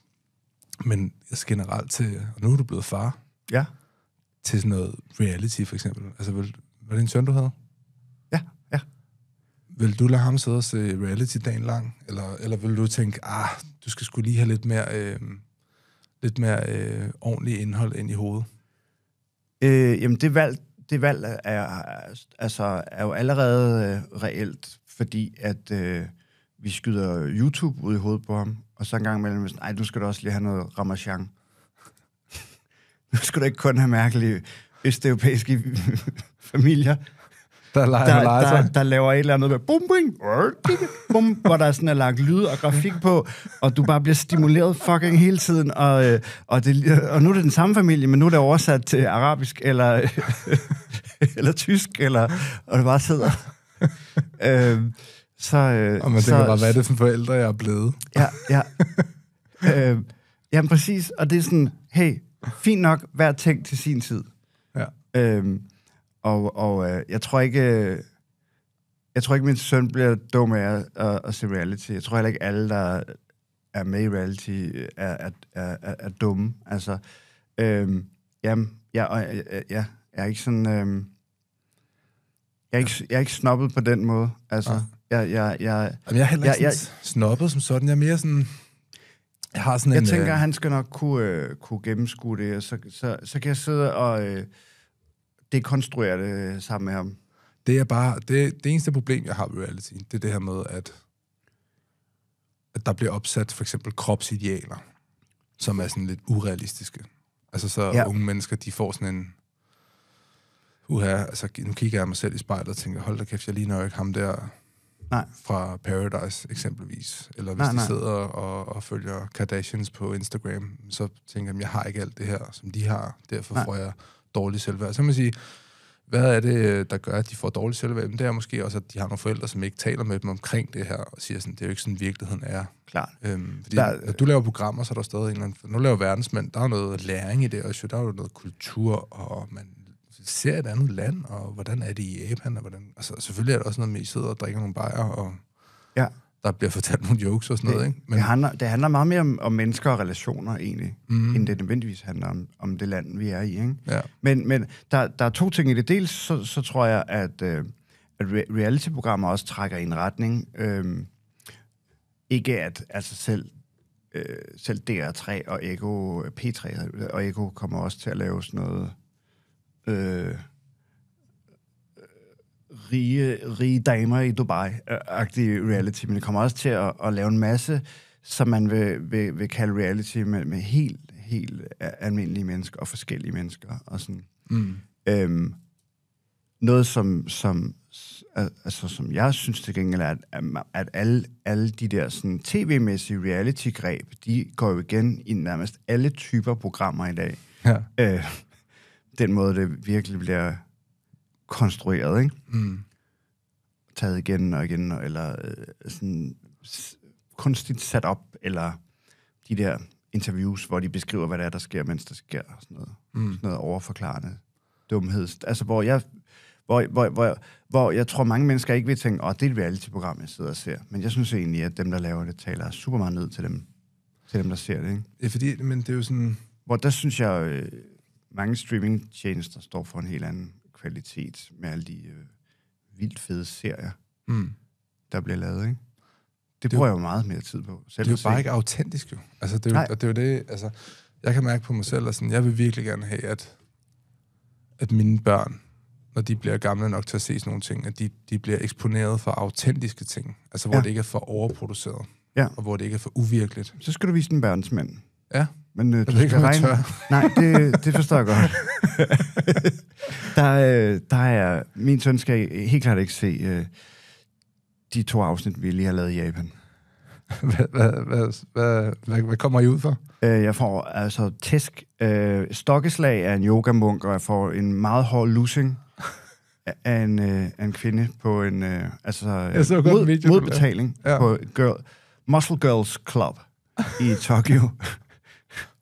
men altså generelt til, og nu er du blevet far. Ja. Til sådan noget reality for eksempel. Altså vil, var det en søn, du havde? Ja, ja. Vil du lade ham sidde og se reality dagen lang? Eller, eller vil du tænke, ah, du skal skulle lige have lidt mere, øh, lidt mere øh, ordentligt indhold ind i hovedet? Øh, jamen, det valg, det valg er, altså, er jo allerede øh, reelt, fordi at øh, vi skyder YouTube ud i hovedet på ham, og så en gang imellem, nej, nu skal du også lige have noget ramachan. nu skal du ikke kun have mærkelige østeuropæiske familier, der, leger der, der, der laver et eller andet med bum, bing, øh, bum, hvor der er sådan er lagt lyd og grafik på, og du bare bliver stimuleret fucking hele tiden, og, øh, og, det, øh, og nu er det den samme familie, men nu er det oversat til arabisk, eller, eller tysk, eller, og det bare sidder. øh, så, øh, og man så, bare, hvad er det for forældre, jeg er blevet? ja, ja. øh, jamen præcis, og det er sådan, hey, fint nok, hver ting til sin tid. Ja. Øh, og, og øh, jeg tror ikke... Øh, jeg tror ikke, min søn bliver dum af at, at se reality. Jeg tror heller ikke, alle, der er med i reality, er, er, er, er, er dumme. Altså, øhm, jamen, ja, og, øh, øh, ja, jeg er ikke sådan... Øhm, jeg er ikke, jeg er ikke snobbet på den måde. Altså, ja. Ah. jeg, jeg, jeg, jeg er heller ikke jeg, sådan jeg, snobbet som sådan. Jeg er mere sådan... Jeg har sådan jeg en... Jeg tænker, øh... han skal nok kunne, øh, kunne gennemskue det, og så, så, så kan jeg sidde og... Øh, dekonstruere det øh, sammen med ham. Det er bare, det, det eneste problem, jeg har ved reality, det er det her med, at, at der bliver opsat for eksempel kropsidealer, som er sådan lidt urealistiske. Altså så ja. unge mennesker, de får sådan en, uha, altså nu kigger jeg mig selv i spejlet og tænker, hold da kæft, jeg ligner jo ikke ham der nej. fra Paradise eksempelvis. Eller hvis nej, de nej. sidder og, og følger Kardashians på Instagram, så tænker jeg, jeg har ikke alt det her, som de har, derfor nej. får jeg dårligt selvværd. Så man sige, hvad er det, øh, der gør, at de får dårligt selvværd? Men det er måske også, at de har nogle forældre, som ikke taler med dem omkring det her, og siger sådan, det er jo ikke sådan, virkeligheden er. Klart. Øhm, fordi der, når du laver programmer, så er der stadig en eller anden... Nu laver verdensmænd, der er noget læring i det også, der er jo noget kultur, og man ser et andet land, og hvordan er det i Japan, og hvordan... Altså, selvfølgelig er det også noget med, at I sidder og drikker nogle bajer, og... Ja der bliver fortalt nogle jokes og sådan det, noget. Ikke? Men... Det, handler, det handler meget mere om, om mennesker og relationer egentlig, mm. end det nødvendigvis handler om, om det land, vi er i. Ikke? Ja. Men, men der, der er to ting i det. Dels så, så tror jeg, at, øh, at reality-programmer også trækker i en retning. Øh, ikke at altså selv, øh, selv DR3 og Ego, P3 og Ego kommer også til at lave sådan noget... Øh, rige, rige damer i Dubai-agtig øh, reality, men det kommer også til at, at lave en masse, som man vil, vil, vil kalde reality med, med helt, helt almindelige mennesker og forskellige mennesker og sådan. Mm. Øhm, noget, som, som, altså, som jeg synes til gengæld er, at, at alle, alle de der sådan, tv-mæssige reality-greb, de går jo igen i nærmest alle typer programmer i dag. Ja. Øh, den måde, det virkelig bliver konstrueret, ikke? Mm. Taget igen og igen, eller øh, sådan kunstigt sat op, eller de der interviews, hvor de beskriver, hvad der er, der sker, mens der sker, og sådan noget, mm. sådan noget overforklarende dumhed. Altså, hvor jeg, hvor, hvor, hvor, hvor jeg tror, mange mennesker ikke vil tænke, åh, oh, det er et reality-program, jeg sidder og ser. Men jeg synes egentlig, at dem, der laver det, taler super meget ned til dem, til dem der ser det, ikke? Ja, fordi, men det er jo sådan... Hvor der synes jeg, øh, mange streaming-tjenester står for en helt anden kvalitet med alle de øh, vildt fede serier, mm. der bliver lavet, ikke? Det, det bruger jo, jeg jo meget mere tid på. Selv det er jo bare ikke autentisk, jo. Altså, det er jo, og det er jo det, altså, jeg kan mærke på mig selv, at sådan, jeg vil virkelig gerne have, at, at mine børn, når de bliver gamle nok til at se sådan nogle ting, at de, de bliver eksponeret for autentiske ting. Altså, hvor ja. det ikke er for overproduceret. Ja. Og hvor det ikke er for uvirkeligt. Så skal du vise den verdensmand. Ja. Men øh, det skal ikke, regne. Tør. Nej, det, det forstår jeg godt. der, øh, der er, min søn skal helt klart ikke se øh, de to afsnit, vi lige har lavet i Japan. Hvad, hvad, hvad, hvad, hvad, kommer I ud for? Øh, jeg får altså tæsk. Øh, stokkeslag af en yogamunk, og jeg får en meget hård losing af en, øh, af en kvinde på en øh, altså, jeg øh, så mod, video, modbetaling ja. på girl, Muscle Girls Club i Tokyo.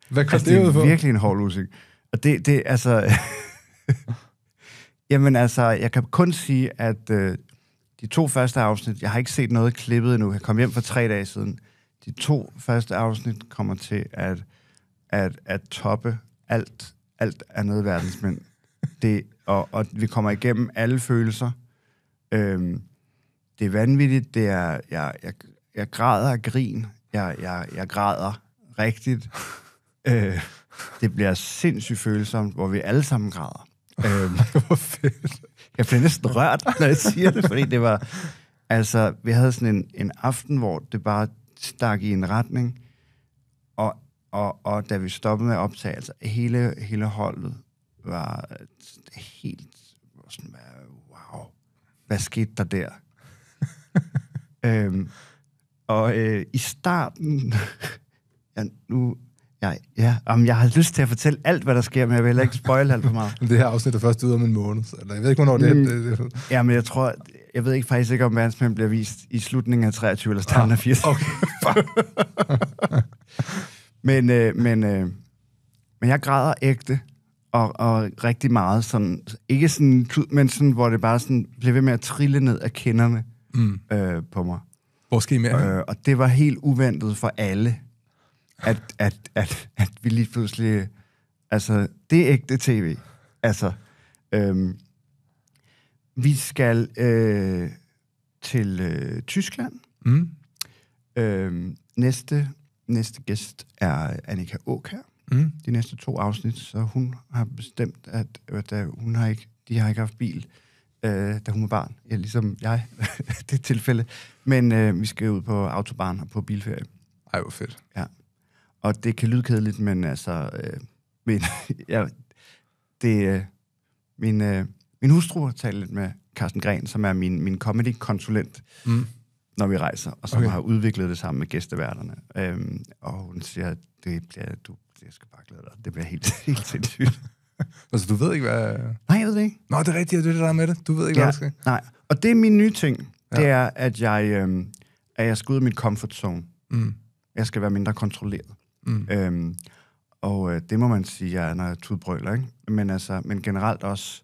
Hvad kom altså, det, det er for? virkelig en hård lusing. Og det, det altså... Jamen altså, jeg kan kun sige, at øh, de to første afsnit, jeg har ikke set noget klippet endnu, jeg kom hjem for tre dage siden, de to første afsnit kommer til at, at, at toppe alt, alt andet verdensmænd. Det, og, og vi kommer igennem alle følelser. Øhm, det er vanvittigt, det er, jeg, jeg, jeg græder af grin, jeg, jeg, jeg græder rigtigt. Øh, det bliver sindssygt følsomt, hvor vi alle sammen græder. øh, Jeg bliver næsten rørt, når jeg siger det, fordi det var... Altså, vi havde sådan en, en aften, hvor det bare stak i en retning, og, og, og da vi stoppede med optagelser, altså hele, hele holdet var øh, helt sådan, wow, hvad skete der der? øhm, og øh, i starten, ja, nu jeg, ja, om jeg har lyst til at fortælle alt, hvad der sker, men jeg vil heller ikke spoil alt for meget. det her afsnit er først ud om en måned, så eller jeg ved ikke, hvornår det er. Mm. det, Ja, men jeg tror, jeg ved ikke faktisk ikke, om verdensmænd bliver vist i slutningen af 23 eller starten af 80. Ah, okay. men, øh, men, øh, men jeg græder ægte og, og rigtig meget. Sådan, ikke sådan klud, men sådan, hvor det bare sådan, blev ved med at trille ned af kinderne mm. øh, på mig. Hvor skal I med? Øh, og det var helt uventet for alle at, at, at, at vi lige pludselig... Altså, det er ægte tv. Altså, øhm, vi skal øh, til øh, Tyskland. Mm. Øhm, næste, næste gæst er Annika her. Mm. De næste to afsnit, så hun har bestemt, at, at, at hun har ikke, de har ikke haft bil, øh, da hun var barn. Ja, ligesom jeg, det tilfælde. Men øh, vi skal ud på autobahn og på bilferie. Ej, hvor fedt. Ja. Og det kan lyde kedeligt, men altså, øh, min, ja, det, øh, min, øh, min hustru har talt lidt med Carsten Gren, som er min, min comedy-konsulent, mm. når vi rejser, og som okay. har udviklet det sammen med gæsteværterne. Øh, og hun siger, det bliver, du, jeg skal bare glæde dig, det bliver helt, helt sindssygt. altså, du ved ikke, hvad... Nej, jeg ved det ikke. Nå, det er rigtigt, det er det, der med det. Du ved ikke, ja, hvad der skal. Nej, og det er min nye ting. Ja. Det er, at jeg, øh, at jeg skal ud af min comfort zone. Mm. Jeg skal være mindre kontrolleret. Mm. Øhm, og øh, det må man sige, jeg er, når jeg tudbrøler, ikke? Men, altså, men generelt også,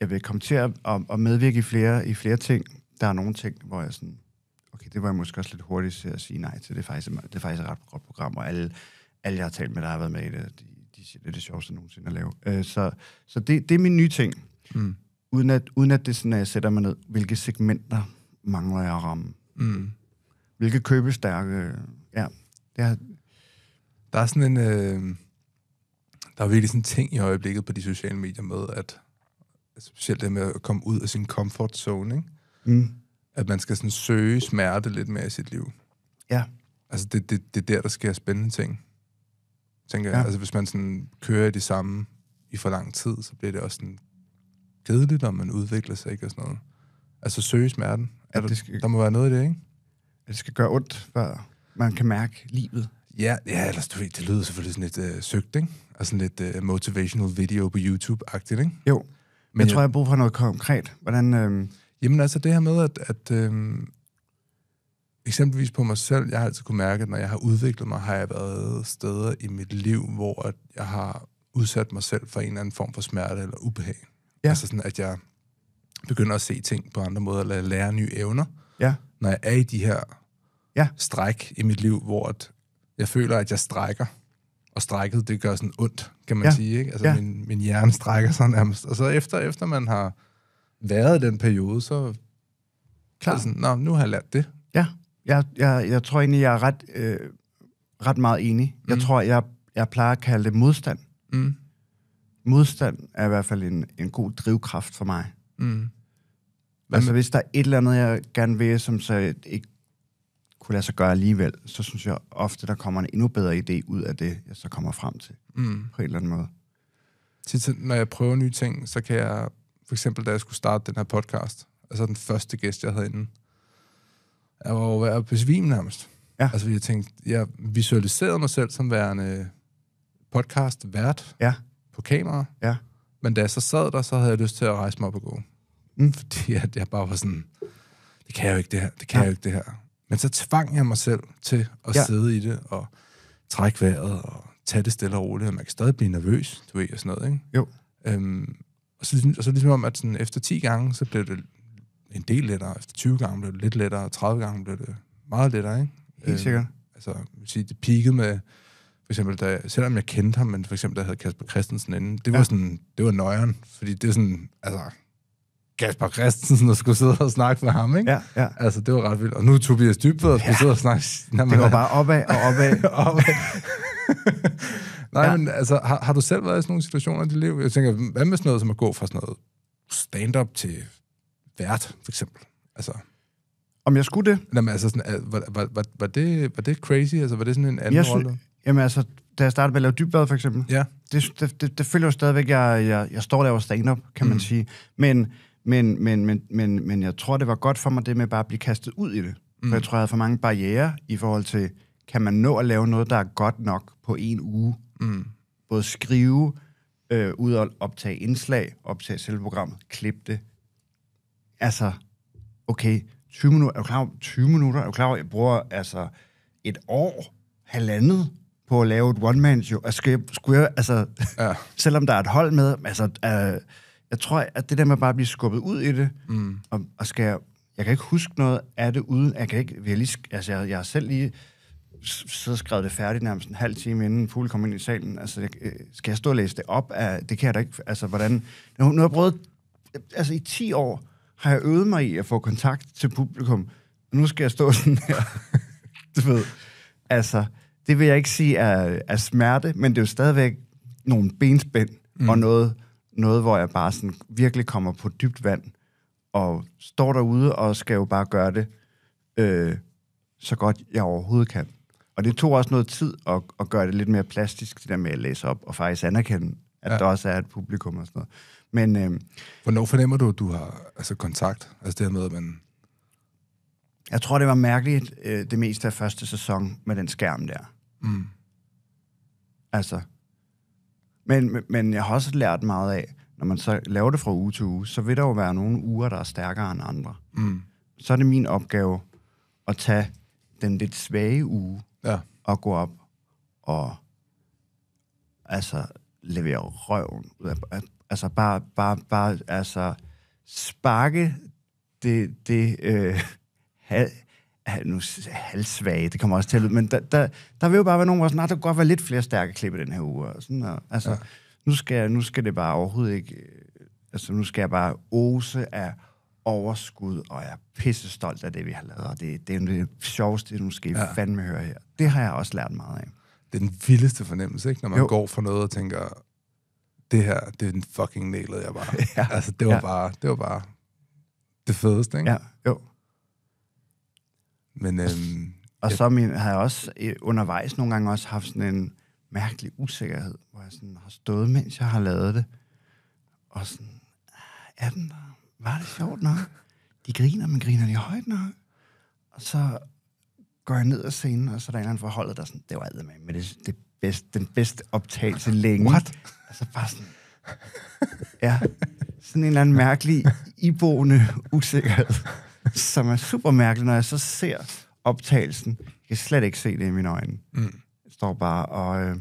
jeg vil komme til at, at, at medvirke i flere, i flere ting. Der er nogle ting, hvor jeg sådan, okay, det var jeg måske også lidt hurtigt til at sige nej til. Det er faktisk, det er faktisk et ret godt program, og alle, alle jeg har talt med, der har været med i det, de, de siger, det er det sjoveste nogensinde at lave. Øh, så så det, det er min nye ting. Mm. Uden at, uden at det sådan, at jeg sætter mig ned, hvilke segmenter mangler jeg at ramme? Mm. Hvilke købestærke... Ja, det har, der er sådan en... Øh, der er virkelig sådan en ting i øjeblikket på de sociale medier med, at specielt det med at komme ud af sin comfort zone, ikke? Mm. at man skal sådan søge smerte lidt mere i sit liv. Ja. Altså, det, det, det er der, der sker spændende ting, tænker ja. jeg. Altså, hvis man sådan kører i det samme i for lang tid, så bliver det også sådan kedeligt, når man udvikler sig, ikke? Og sådan noget. Altså, søge smerten. Er ja, det skal... der, må være noget i det, ikke? det skal gøre ondt, før man kan mærke livet Ja, ja ellers du ved, det lyder selvfølgelig sådan lidt øh, søgt, ikke? Og altså sådan lidt øh, motivational video på YouTube-agtigt, ikke? Jo. Men jeg, jeg tror, jeg har brug for noget konkret. Hvordan... Øh... Jamen altså det her med, at, at øh, eksempelvis på mig selv, jeg har altid kunne mærke, at når jeg har udviklet mig, har jeg været steder i mit liv, hvor at jeg har udsat mig selv for en eller anden form for smerte eller ubehag. Ja. Altså sådan, at jeg begynder at se ting på andre måder, eller lære nye evner, ja. når jeg er i de her ja. stræk i mit liv, hvor at jeg føler, at jeg strækker. Og strækket, det gør sådan ondt, kan man ja. sige. Ikke? Altså, ja. min, min hjerne strækker sådan nærmest. Og så efter, efter man har været i den periode, så... Klar. sådan, Nå, nu har jeg lært det. Ja, jeg, jeg, jeg tror egentlig, jeg er ret, øh, ret meget enig. Mm. Jeg tror, jeg, jeg plejer at kalde det modstand. Mm. Modstand er i hvert fald en, en god drivkraft for mig. Mm. altså, hvis der er et eller andet, jeg gerne vil, som så ikke kunne lade sig gøre alligevel, så synes jeg ofte, der kommer en endnu bedre idé ud af det, jeg så kommer frem til mm. på en eller anden måde. Tidt, når jeg prøver nye ting, så kan jeg, for eksempel da jeg skulle starte den her podcast, altså den første gæst, jeg havde inden, jeg var jo ved at nærmest. Ja. Altså, jeg tænkte, jeg visualiserede mig selv som værende podcast vært ja. på kamera. Ja. Men da jeg så sad der, så havde jeg lyst til at rejse mig op og gå. Mm. Fordi at jeg bare var sådan, det kan jeg jo ikke det her, det kan ja. jeg jo ikke det her. Men så tvang jeg mig selv til at ja. sidde i det og trække vejret og tage det stille og roligt, og man kan stadig blive nervøs, du ved, og sådan noget, ikke? Jo. Øhm, og, så, ligesom, og så ligesom om, at sådan, efter 10 gange, så blev det en del lettere, efter 20 gange blev det lidt lettere, og 30 gange blev det meget lettere, ikke? Helt øhm, sikkert. Øhm, altså, vil sige, det peakede med, for eksempel, da, selvom jeg kendte ham, men for eksempel, der havde Kasper Christensen inden, det var ja. sådan, det var nøjeren, fordi det er sådan, altså, Kasper Christensen og skulle sidde og snakke med ham, ikke? Ja, ja. Altså, det var ret vildt. Og nu er Tobias Dybved og skulle ja. sidde og snakke... Når det går bare opad og opad. opad. Nej, ja. men altså, har, har du selv været i sådan nogle situationer i dit liv? Jeg tænker, hvad med sådan noget som at gå fra sådan noget stand-up til vært, for eksempel? Altså... Om jeg skulle det? Jamen, altså, sådan, var, var, var, var, det, var det crazy? Altså, var det sådan en anden jeg rolle? Jamen, altså, da jeg startede med at lave dybbad, for eksempel, ja. det, det, det, det følger jo stadigvæk, jeg, jeg, jeg står og laver stand-up, kan mm. man sige. Men men, men, men, men, men jeg tror, det var godt for mig, det med bare at blive kastet ud i det. Mm. For jeg tror, jeg havde for mange barriere i forhold til, kan man nå at lave noget, der er godt nok på en uge? Mm. Både skrive, øh, ud og optage indslag, optage selve programmet, klippe det. Altså, okay, 20 minutter, er du klar 20 minutter, er du klar jeg bruger altså et år, halvandet, på at lave et one-man-show. Altså, skulle jeg, skulle jeg, altså, ja. selvom der er et hold med, altså, øh, jeg tror, at det der med bare at blive skubbet ud i det, mm. og, og skal jeg, jeg kan ikke huske noget af det uden, jeg kan ikke, jeg, lige, altså, jeg, jeg har selv lige så skrev skrevet det færdigt nærmest en halv time inden Fugle kom ind i salen. Altså, jeg, øh, skal jeg stå og læse det op? Af, det kan jeg da ikke. Altså, hvordan... Nu, nu har jeg prøvet... Altså, i 10 år har jeg øvet mig i at få kontakt til publikum. Nu skal jeg stå sådan her. du ved. Altså, det vil jeg ikke sige er, er smerte, men det er jo stadigvæk nogle benspænd mm. og noget noget, hvor jeg bare sådan virkelig kommer på dybt vand, og står derude og skal jo bare gøre det øh, så godt, jeg overhovedet kan. Og det tog også noget tid at, at gøre det lidt mere plastisk, det der med at læse op og faktisk anerkende, at ja. der også er et publikum og sådan noget. Men, øh, Hvornår fornemmer du, at du har altså, kontakt? Altså det her med, at man... Jeg tror, det var mærkeligt øh, det meste af første sæson med den skærm der. Mm. Altså, men, men jeg har også lært meget af, når man så laver det fra uge til uge, så vil der jo være nogle uger, der er stærkere end andre. Mm. Så er det min opgave at tage den lidt svage uge ja. og gå op og altså levere røven. Altså bare, bare, bare altså sparke det, det øh, nu halvsvage, det kommer også til at men der, der, der vil jo bare være nogen, hvor sådan, nah, der kunne godt være lidt flere stærke klip i den her uge. Og sådan, og, altså, ja. nu, skal, nu skal det bare overhovedet ikke... Øh, altså, nu skal jeg bare ose af overskud, og jeg er pisse stolt af det, vi har lavet. Og det, det er det sjoveste, du måske ja. fandme høre her. Det har jeg også lært meget af. Det er den vildeste fornemmelse, ikke? Når man jo. går for noget og tænker, det her, det er den fucking nælede jeg bare. ja. Altså, det var ja. bare, det var bare det fedeste, ikke? Ja, jo. Men, øhm, og så min, har jeg også øh, undervejs nogle gange også haft sådan en mærkelig usikkerhed, hvor jeg sådan har stået, mens jeg har lavet det, og sådan, ah, er den der? Var det sjovt nok? De griner, men griner de højt nok? Og så går jeg ned ad scenen, og så er der en eller anden der sådan, det var med, men det, det bedste, den bedste optagelse længe. What? Og så bare sådan, ja, sådan en eller anden mærkelig, iboende usikkerhed som er super mærkeligt, når jeg så ser optagelsen. Jeg kan slet ikke se det i mine øjne. Mm. Jeg står bare og øh,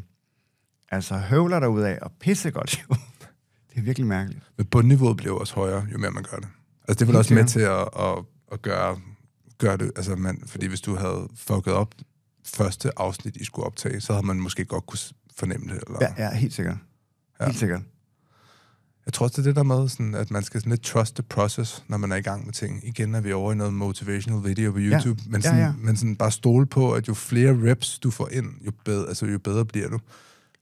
altså høvler af og godt. jo. det er virkelig mærkeligt. Men bundniveauet bliver også højere, jo mere man gør det. Altså det er også med til at, at, at gøre, gøre det, altså man, fordi hvis du havde fucket op første afsnit, I skulle optage, så havde man måske godt kunne fornemme det. Eller? Ja, ja, helt sikkert. Ja. Helt sikkert. Jeg tror også, det er det der med, sådan, at man skal sådan lidt trust the process, når man er i gang med ting. Igen er vi over i noget motivational video på YouTube, ja. men, sådan, ja, ja. men sådan bare stole på, at jo flere reps du får ind, jo bedre, altså, jo bedre bliver du.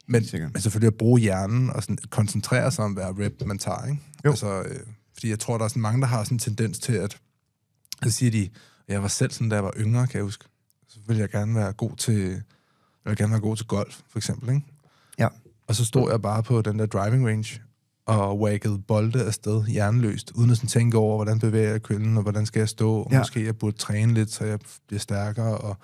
Men, men selvfølgelig at bruge hjernen og sådan, koncentrere sig om hver rep, man tager. Ikke? Altså, øh, fordi jeg tror, der er sådan mange, der har sådan en tendens til, at så siger de, jeg var selv sådan, da jeg var yngre, kan jeg huske. Så vil jeg gerne være god til, jeg vil gerne være god til golf, for eksempel. Ikke? Ja. Og så stod jeg bare på den der driving range, og wagget bolde afsted jernløst, uden at sådan tænke over, hvordan bevæger jeg køllen, og hvordan skal jeg stå, og ja. måske jeg burde træne lidt, så jeg bliver stærkere, og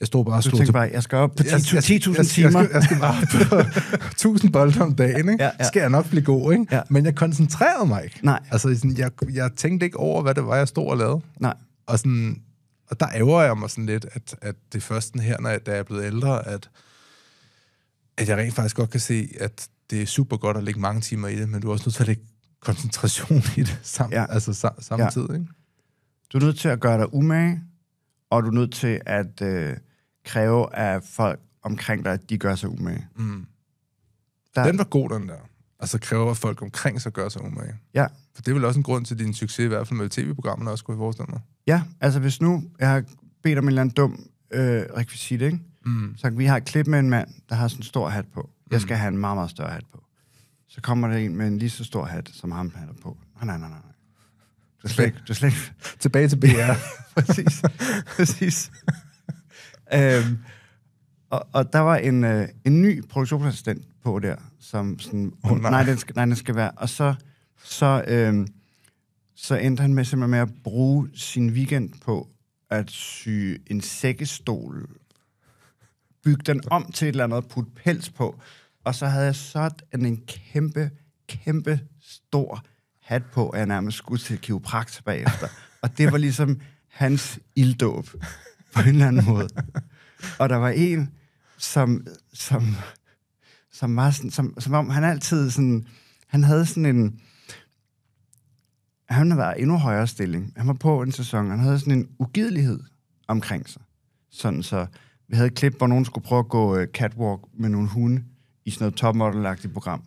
jeg stod bare og slog til... bare, jeg skal op på 10.000 10, 10, 10 timer. Jeg, jeg, skal, jeg skal bare på 1.000 bolde om dagen, ikke? Ja, ja. skal jeg nok blive god, ikke? Ja. Men jeg koncentrerede mig ikke. Nej. Altså, sådan, jeg, jeg tænkte ikke over, hvad det var, jeg stod og lavede. Nej. Og, sådan, og der ærger jeg mig sådan lidt, at, at det første her, når jeg, da jeg er blevet ældre, at, at jeg rent faktisk godt kan se, at det er super godt at lægge mange timer i det, men du er også nødt til at lægge koncentration i det sam, ja. altså, sam, samtidig. Ja. Ikke? Du er nødt til at gøre dig umage, og du er nødt til at øh, kræve af folk omkring dig, at de gør sig umage. Mm. Der... Den var god, den der. Altså kræver, at folk omkring sig gør sig umage. Ja. For det er vel også en grund til din succes, i hvert fald med tv-programmerne også, kunne jeg forestille mig. Ja, altså hvis nu, jeg har bedt om en eller anden dum øh, rekvisit, ikke? Mm. Så vi har et klip med en mand, der har sådan en stor hat på. Jeg skal mm. have en meget, meget større hat på. Så kommer der en med en lige så stor hat, som ham han er på. Nej, nej, nej, nej. Du slet ikke... Du er slet ikke. Tilbage til BR. præcis. præcis. øhm, og, og der var en, øh, en ny produktionsassistent på der, som sådan... Oh, nej. Nej, den skal, nej, den skal være... Og så, så, øhm, så endte han med simpelthen med at bruge sin weekend på at sy en sækkestol bygge den om til et eller andet, putte pels på. Og så havde jeg sådan en kæmpe, kæmpe stor hat på, at jeg nærmest skulle til kiropraks bagefter. Og det var ligesom hans ilddåb på en eller anden måde. Og der var en, som, som, som var sådan, som, som om han altid sådan, han havde sådan en, han var endnu højere stilling. Han var på en sæson, han havde sådan en ugidelighed omkring sig. Sådan så, vi havde et klip, hvor nogen skulle prøve at gå øh, catwalk med nogle hunde i sådan noget topmodel program.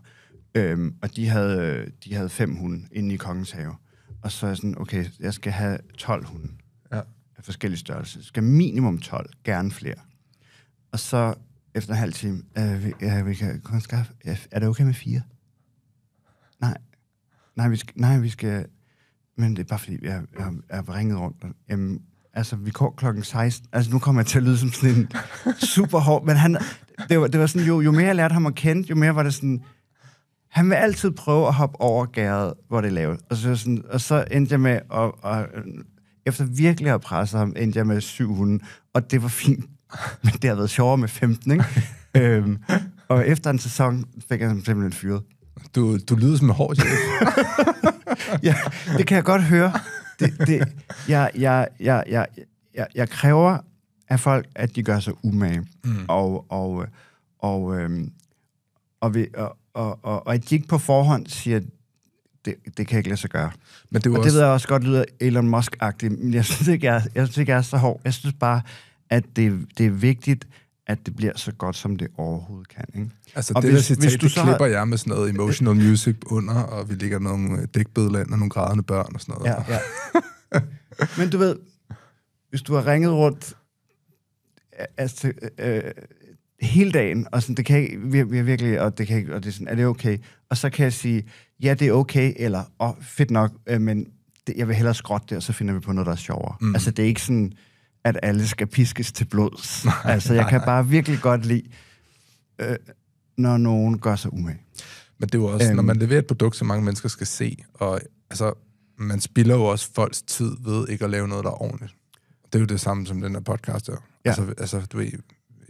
Øhm, og de havde, øh, de havde fem hunde inde i Kongens Have. Og så er jeg sådan, okay, jeg skal have 12 hunde ja. af forskellige størrelser. Jeg skal minimum 12, gerne flere. Og så efter en halv time, øh, vi, ja, vi kan kun skaffe, er det okay med fire? Nej, nej, vi skal, nej, vi skal men det er bare fordi, jeg, jeg, jeg har ringet rundt. Jamen, altså, vi går klokken 16. Altså, nu kommer jeg til at lyde som sådan en super hård, men han, det, var, det var sådan, jo, jo mere jeg lærte ham at kende, jo mere var det sådan, han vil altid prøve at hoppe over gæret, hvor det er lavet. Og så, sådan, og så endte jeg med at, og, efter virkelig at presse ham, endte jeg med syv hunde, og det var fint. Men det har været sjovere med 15, ikke? øhm, og efter en sæson fik jeg simpelthen fyret. Du, du lyder som en hård chef. ja, det kan jeg godt høre det, det, jeg, jeg, jeg, jeg, jeg, jeg kræver af folk, at de gør sig umage. Mm. Og, og, og, øhm, og, ved, og, og, og, og at de ikke på forhånd siger, det, det kan jeg ikke lade sig gøre. Men det, og også... det ved jeg også godt lyder Elon Musk-agtigt, men jeg synes, ikke, jeg, jeg synes ikke, jeg er så hård. Jeg synes bare, at det, det er vigtigt, at det bliver så godt, som det overhovedet kan. Ikke? Altså og det hvis, der hvis du så... klipper jeg med sådan noget emotional music under, og vi ligger nogle øh, dækbedland og nogle grædende børn og sådan noget. Ja, ja. Men du ved, hvis du har ringet rundt øh, altså, øh, øh, hele dagen, og sådan, det kan ikke, vi, vi virkelig, og det kan ikke, og det er sådan, er det okay? Og så kan jeg sige, ja, det er okay, eller, åh, oh, fedt nok, øh, men det, jeg vil hellere skråtte det, og så finder vi på noget, der er sjovere. Mm. Altså, det er ikke sådan, at alle skal piskes til blods. altså, jeg kan bare virkelig godt lide, øh, når nogen gør sig umage. Men det er jo også, øhm, når man leverer et produkt, som mange mennesker skal se, og altså, man spilder jo også folks tid ved ikke at lave noget, der er ordentligt. Det er jo det samme som den her podcast der. Ja. Altså, altså, du ved,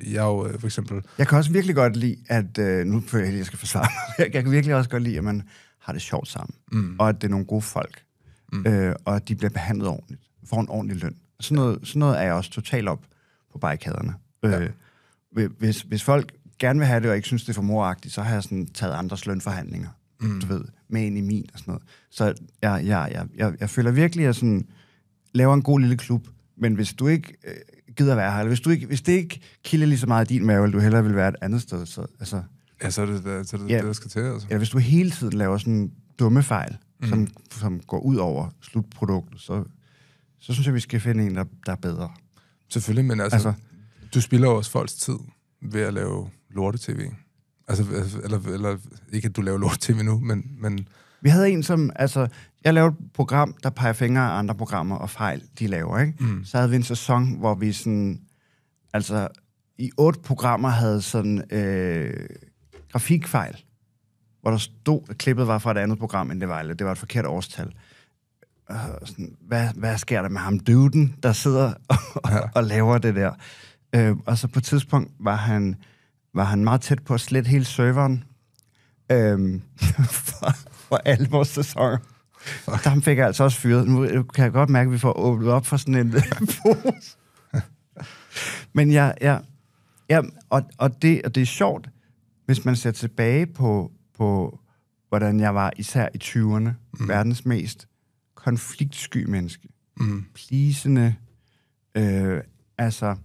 jeg jo øh, for eksempel... Jeg kan også virkelig godt lide, at... Øh, nu føler jeg, at jeg skal forsvare mig. Jeg kan virkelig også godt lide, at man har det sjovt sammen. Mm. Og at det er nogle gode folk. Mm. Øh, og at de bliver behandlet ordentligt. Får en ordentlig løn. Sådan noget, sådan noget er jeg også totalt op på barrikaderne. Ja. Øh, hvis, hvis folk gerne vil have det, og ikke synes, det er for moragtigt, så har jeg sådan taget andres lønforhandlinger, mm. du ved, med ind i min og sådan noget. Så jeg, jeg, jeg, jeg, jeg føler virkelig, at jeg sådan, laver en god lille klub, men hvis du ikke øh, gider være her, eller hvis, du ikke, hvis det ikke kilder lige så meget din mave, eller du hellere vil være et andet sted, så, altså, ja, så er det, så er det, ja, det der skal til. Altså. Eller hvis du hele tiden laver sådan dumme fejl, mm. som, som går ud over slutproduktet, så så synes jeg, vi skal finde en, der, der er bedre. Selvfølgelig, men altså, altså, du spilder også folks tid ved at lave lorte-tv. Altså, altså, eller, eller ikke, at du laver lorte-tv nu, men, men... Vi havde en, som... Altså, jeg lavede et program, der peger fingre af andre programmer og fejl, de laver, ikke? Mm. Så havde vi en sæson, hvor vi sådan... Altså, i otte programmer havde sådan øh, grafikfejl, hvor der stod, at klippet var fra et andet program, end det var, eller det var et forkert årstal. Øh, sådan, hvad, hvad sker der med ham, duden, der sidder og, ja. og, laver det der. Øh, og så på et tidspunkt var han, var han meget tæt på at slette hele serveren øh, for, for alle vores sæsoner. Okay. Der fik jeg altså også fyret. Nu kan jeg godt mærke, at vi får åbnet op for sådan en øh, pose. Men ja, ja, ja og, og, det, og det er sjovt, hvis man ser tilbage på, på hvordan jeg var især i 20'erne, mm. verdens mest konfliktsky menneske. Mm. Plisende. Øh, altså,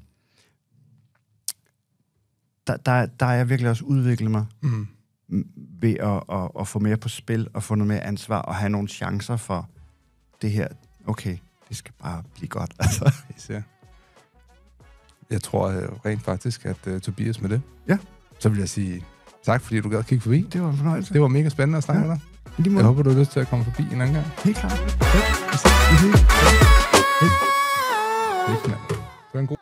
der, der, der er jeg virkelig også udviklet mig mm. ved at, at, at få mere på spil, og få noget mere ansvar, og have nogle chancer for det her. Okay, det skal bare blive godt. Altså. Især. Jeg tror øh, rent faktisk, at uh, Tobias med det, ja. så vil jeg sige tak, fordi du gad at kigge forbi. Det var en fornøjelse. Det var mega spændende at snakke ja. med dig. Lige jeg håber, du har lyst til at komme forbi en anden gang. Helt klart. Ja. Ja. Ja. Ja. Ja. Hey. Hey. Hey. Hey.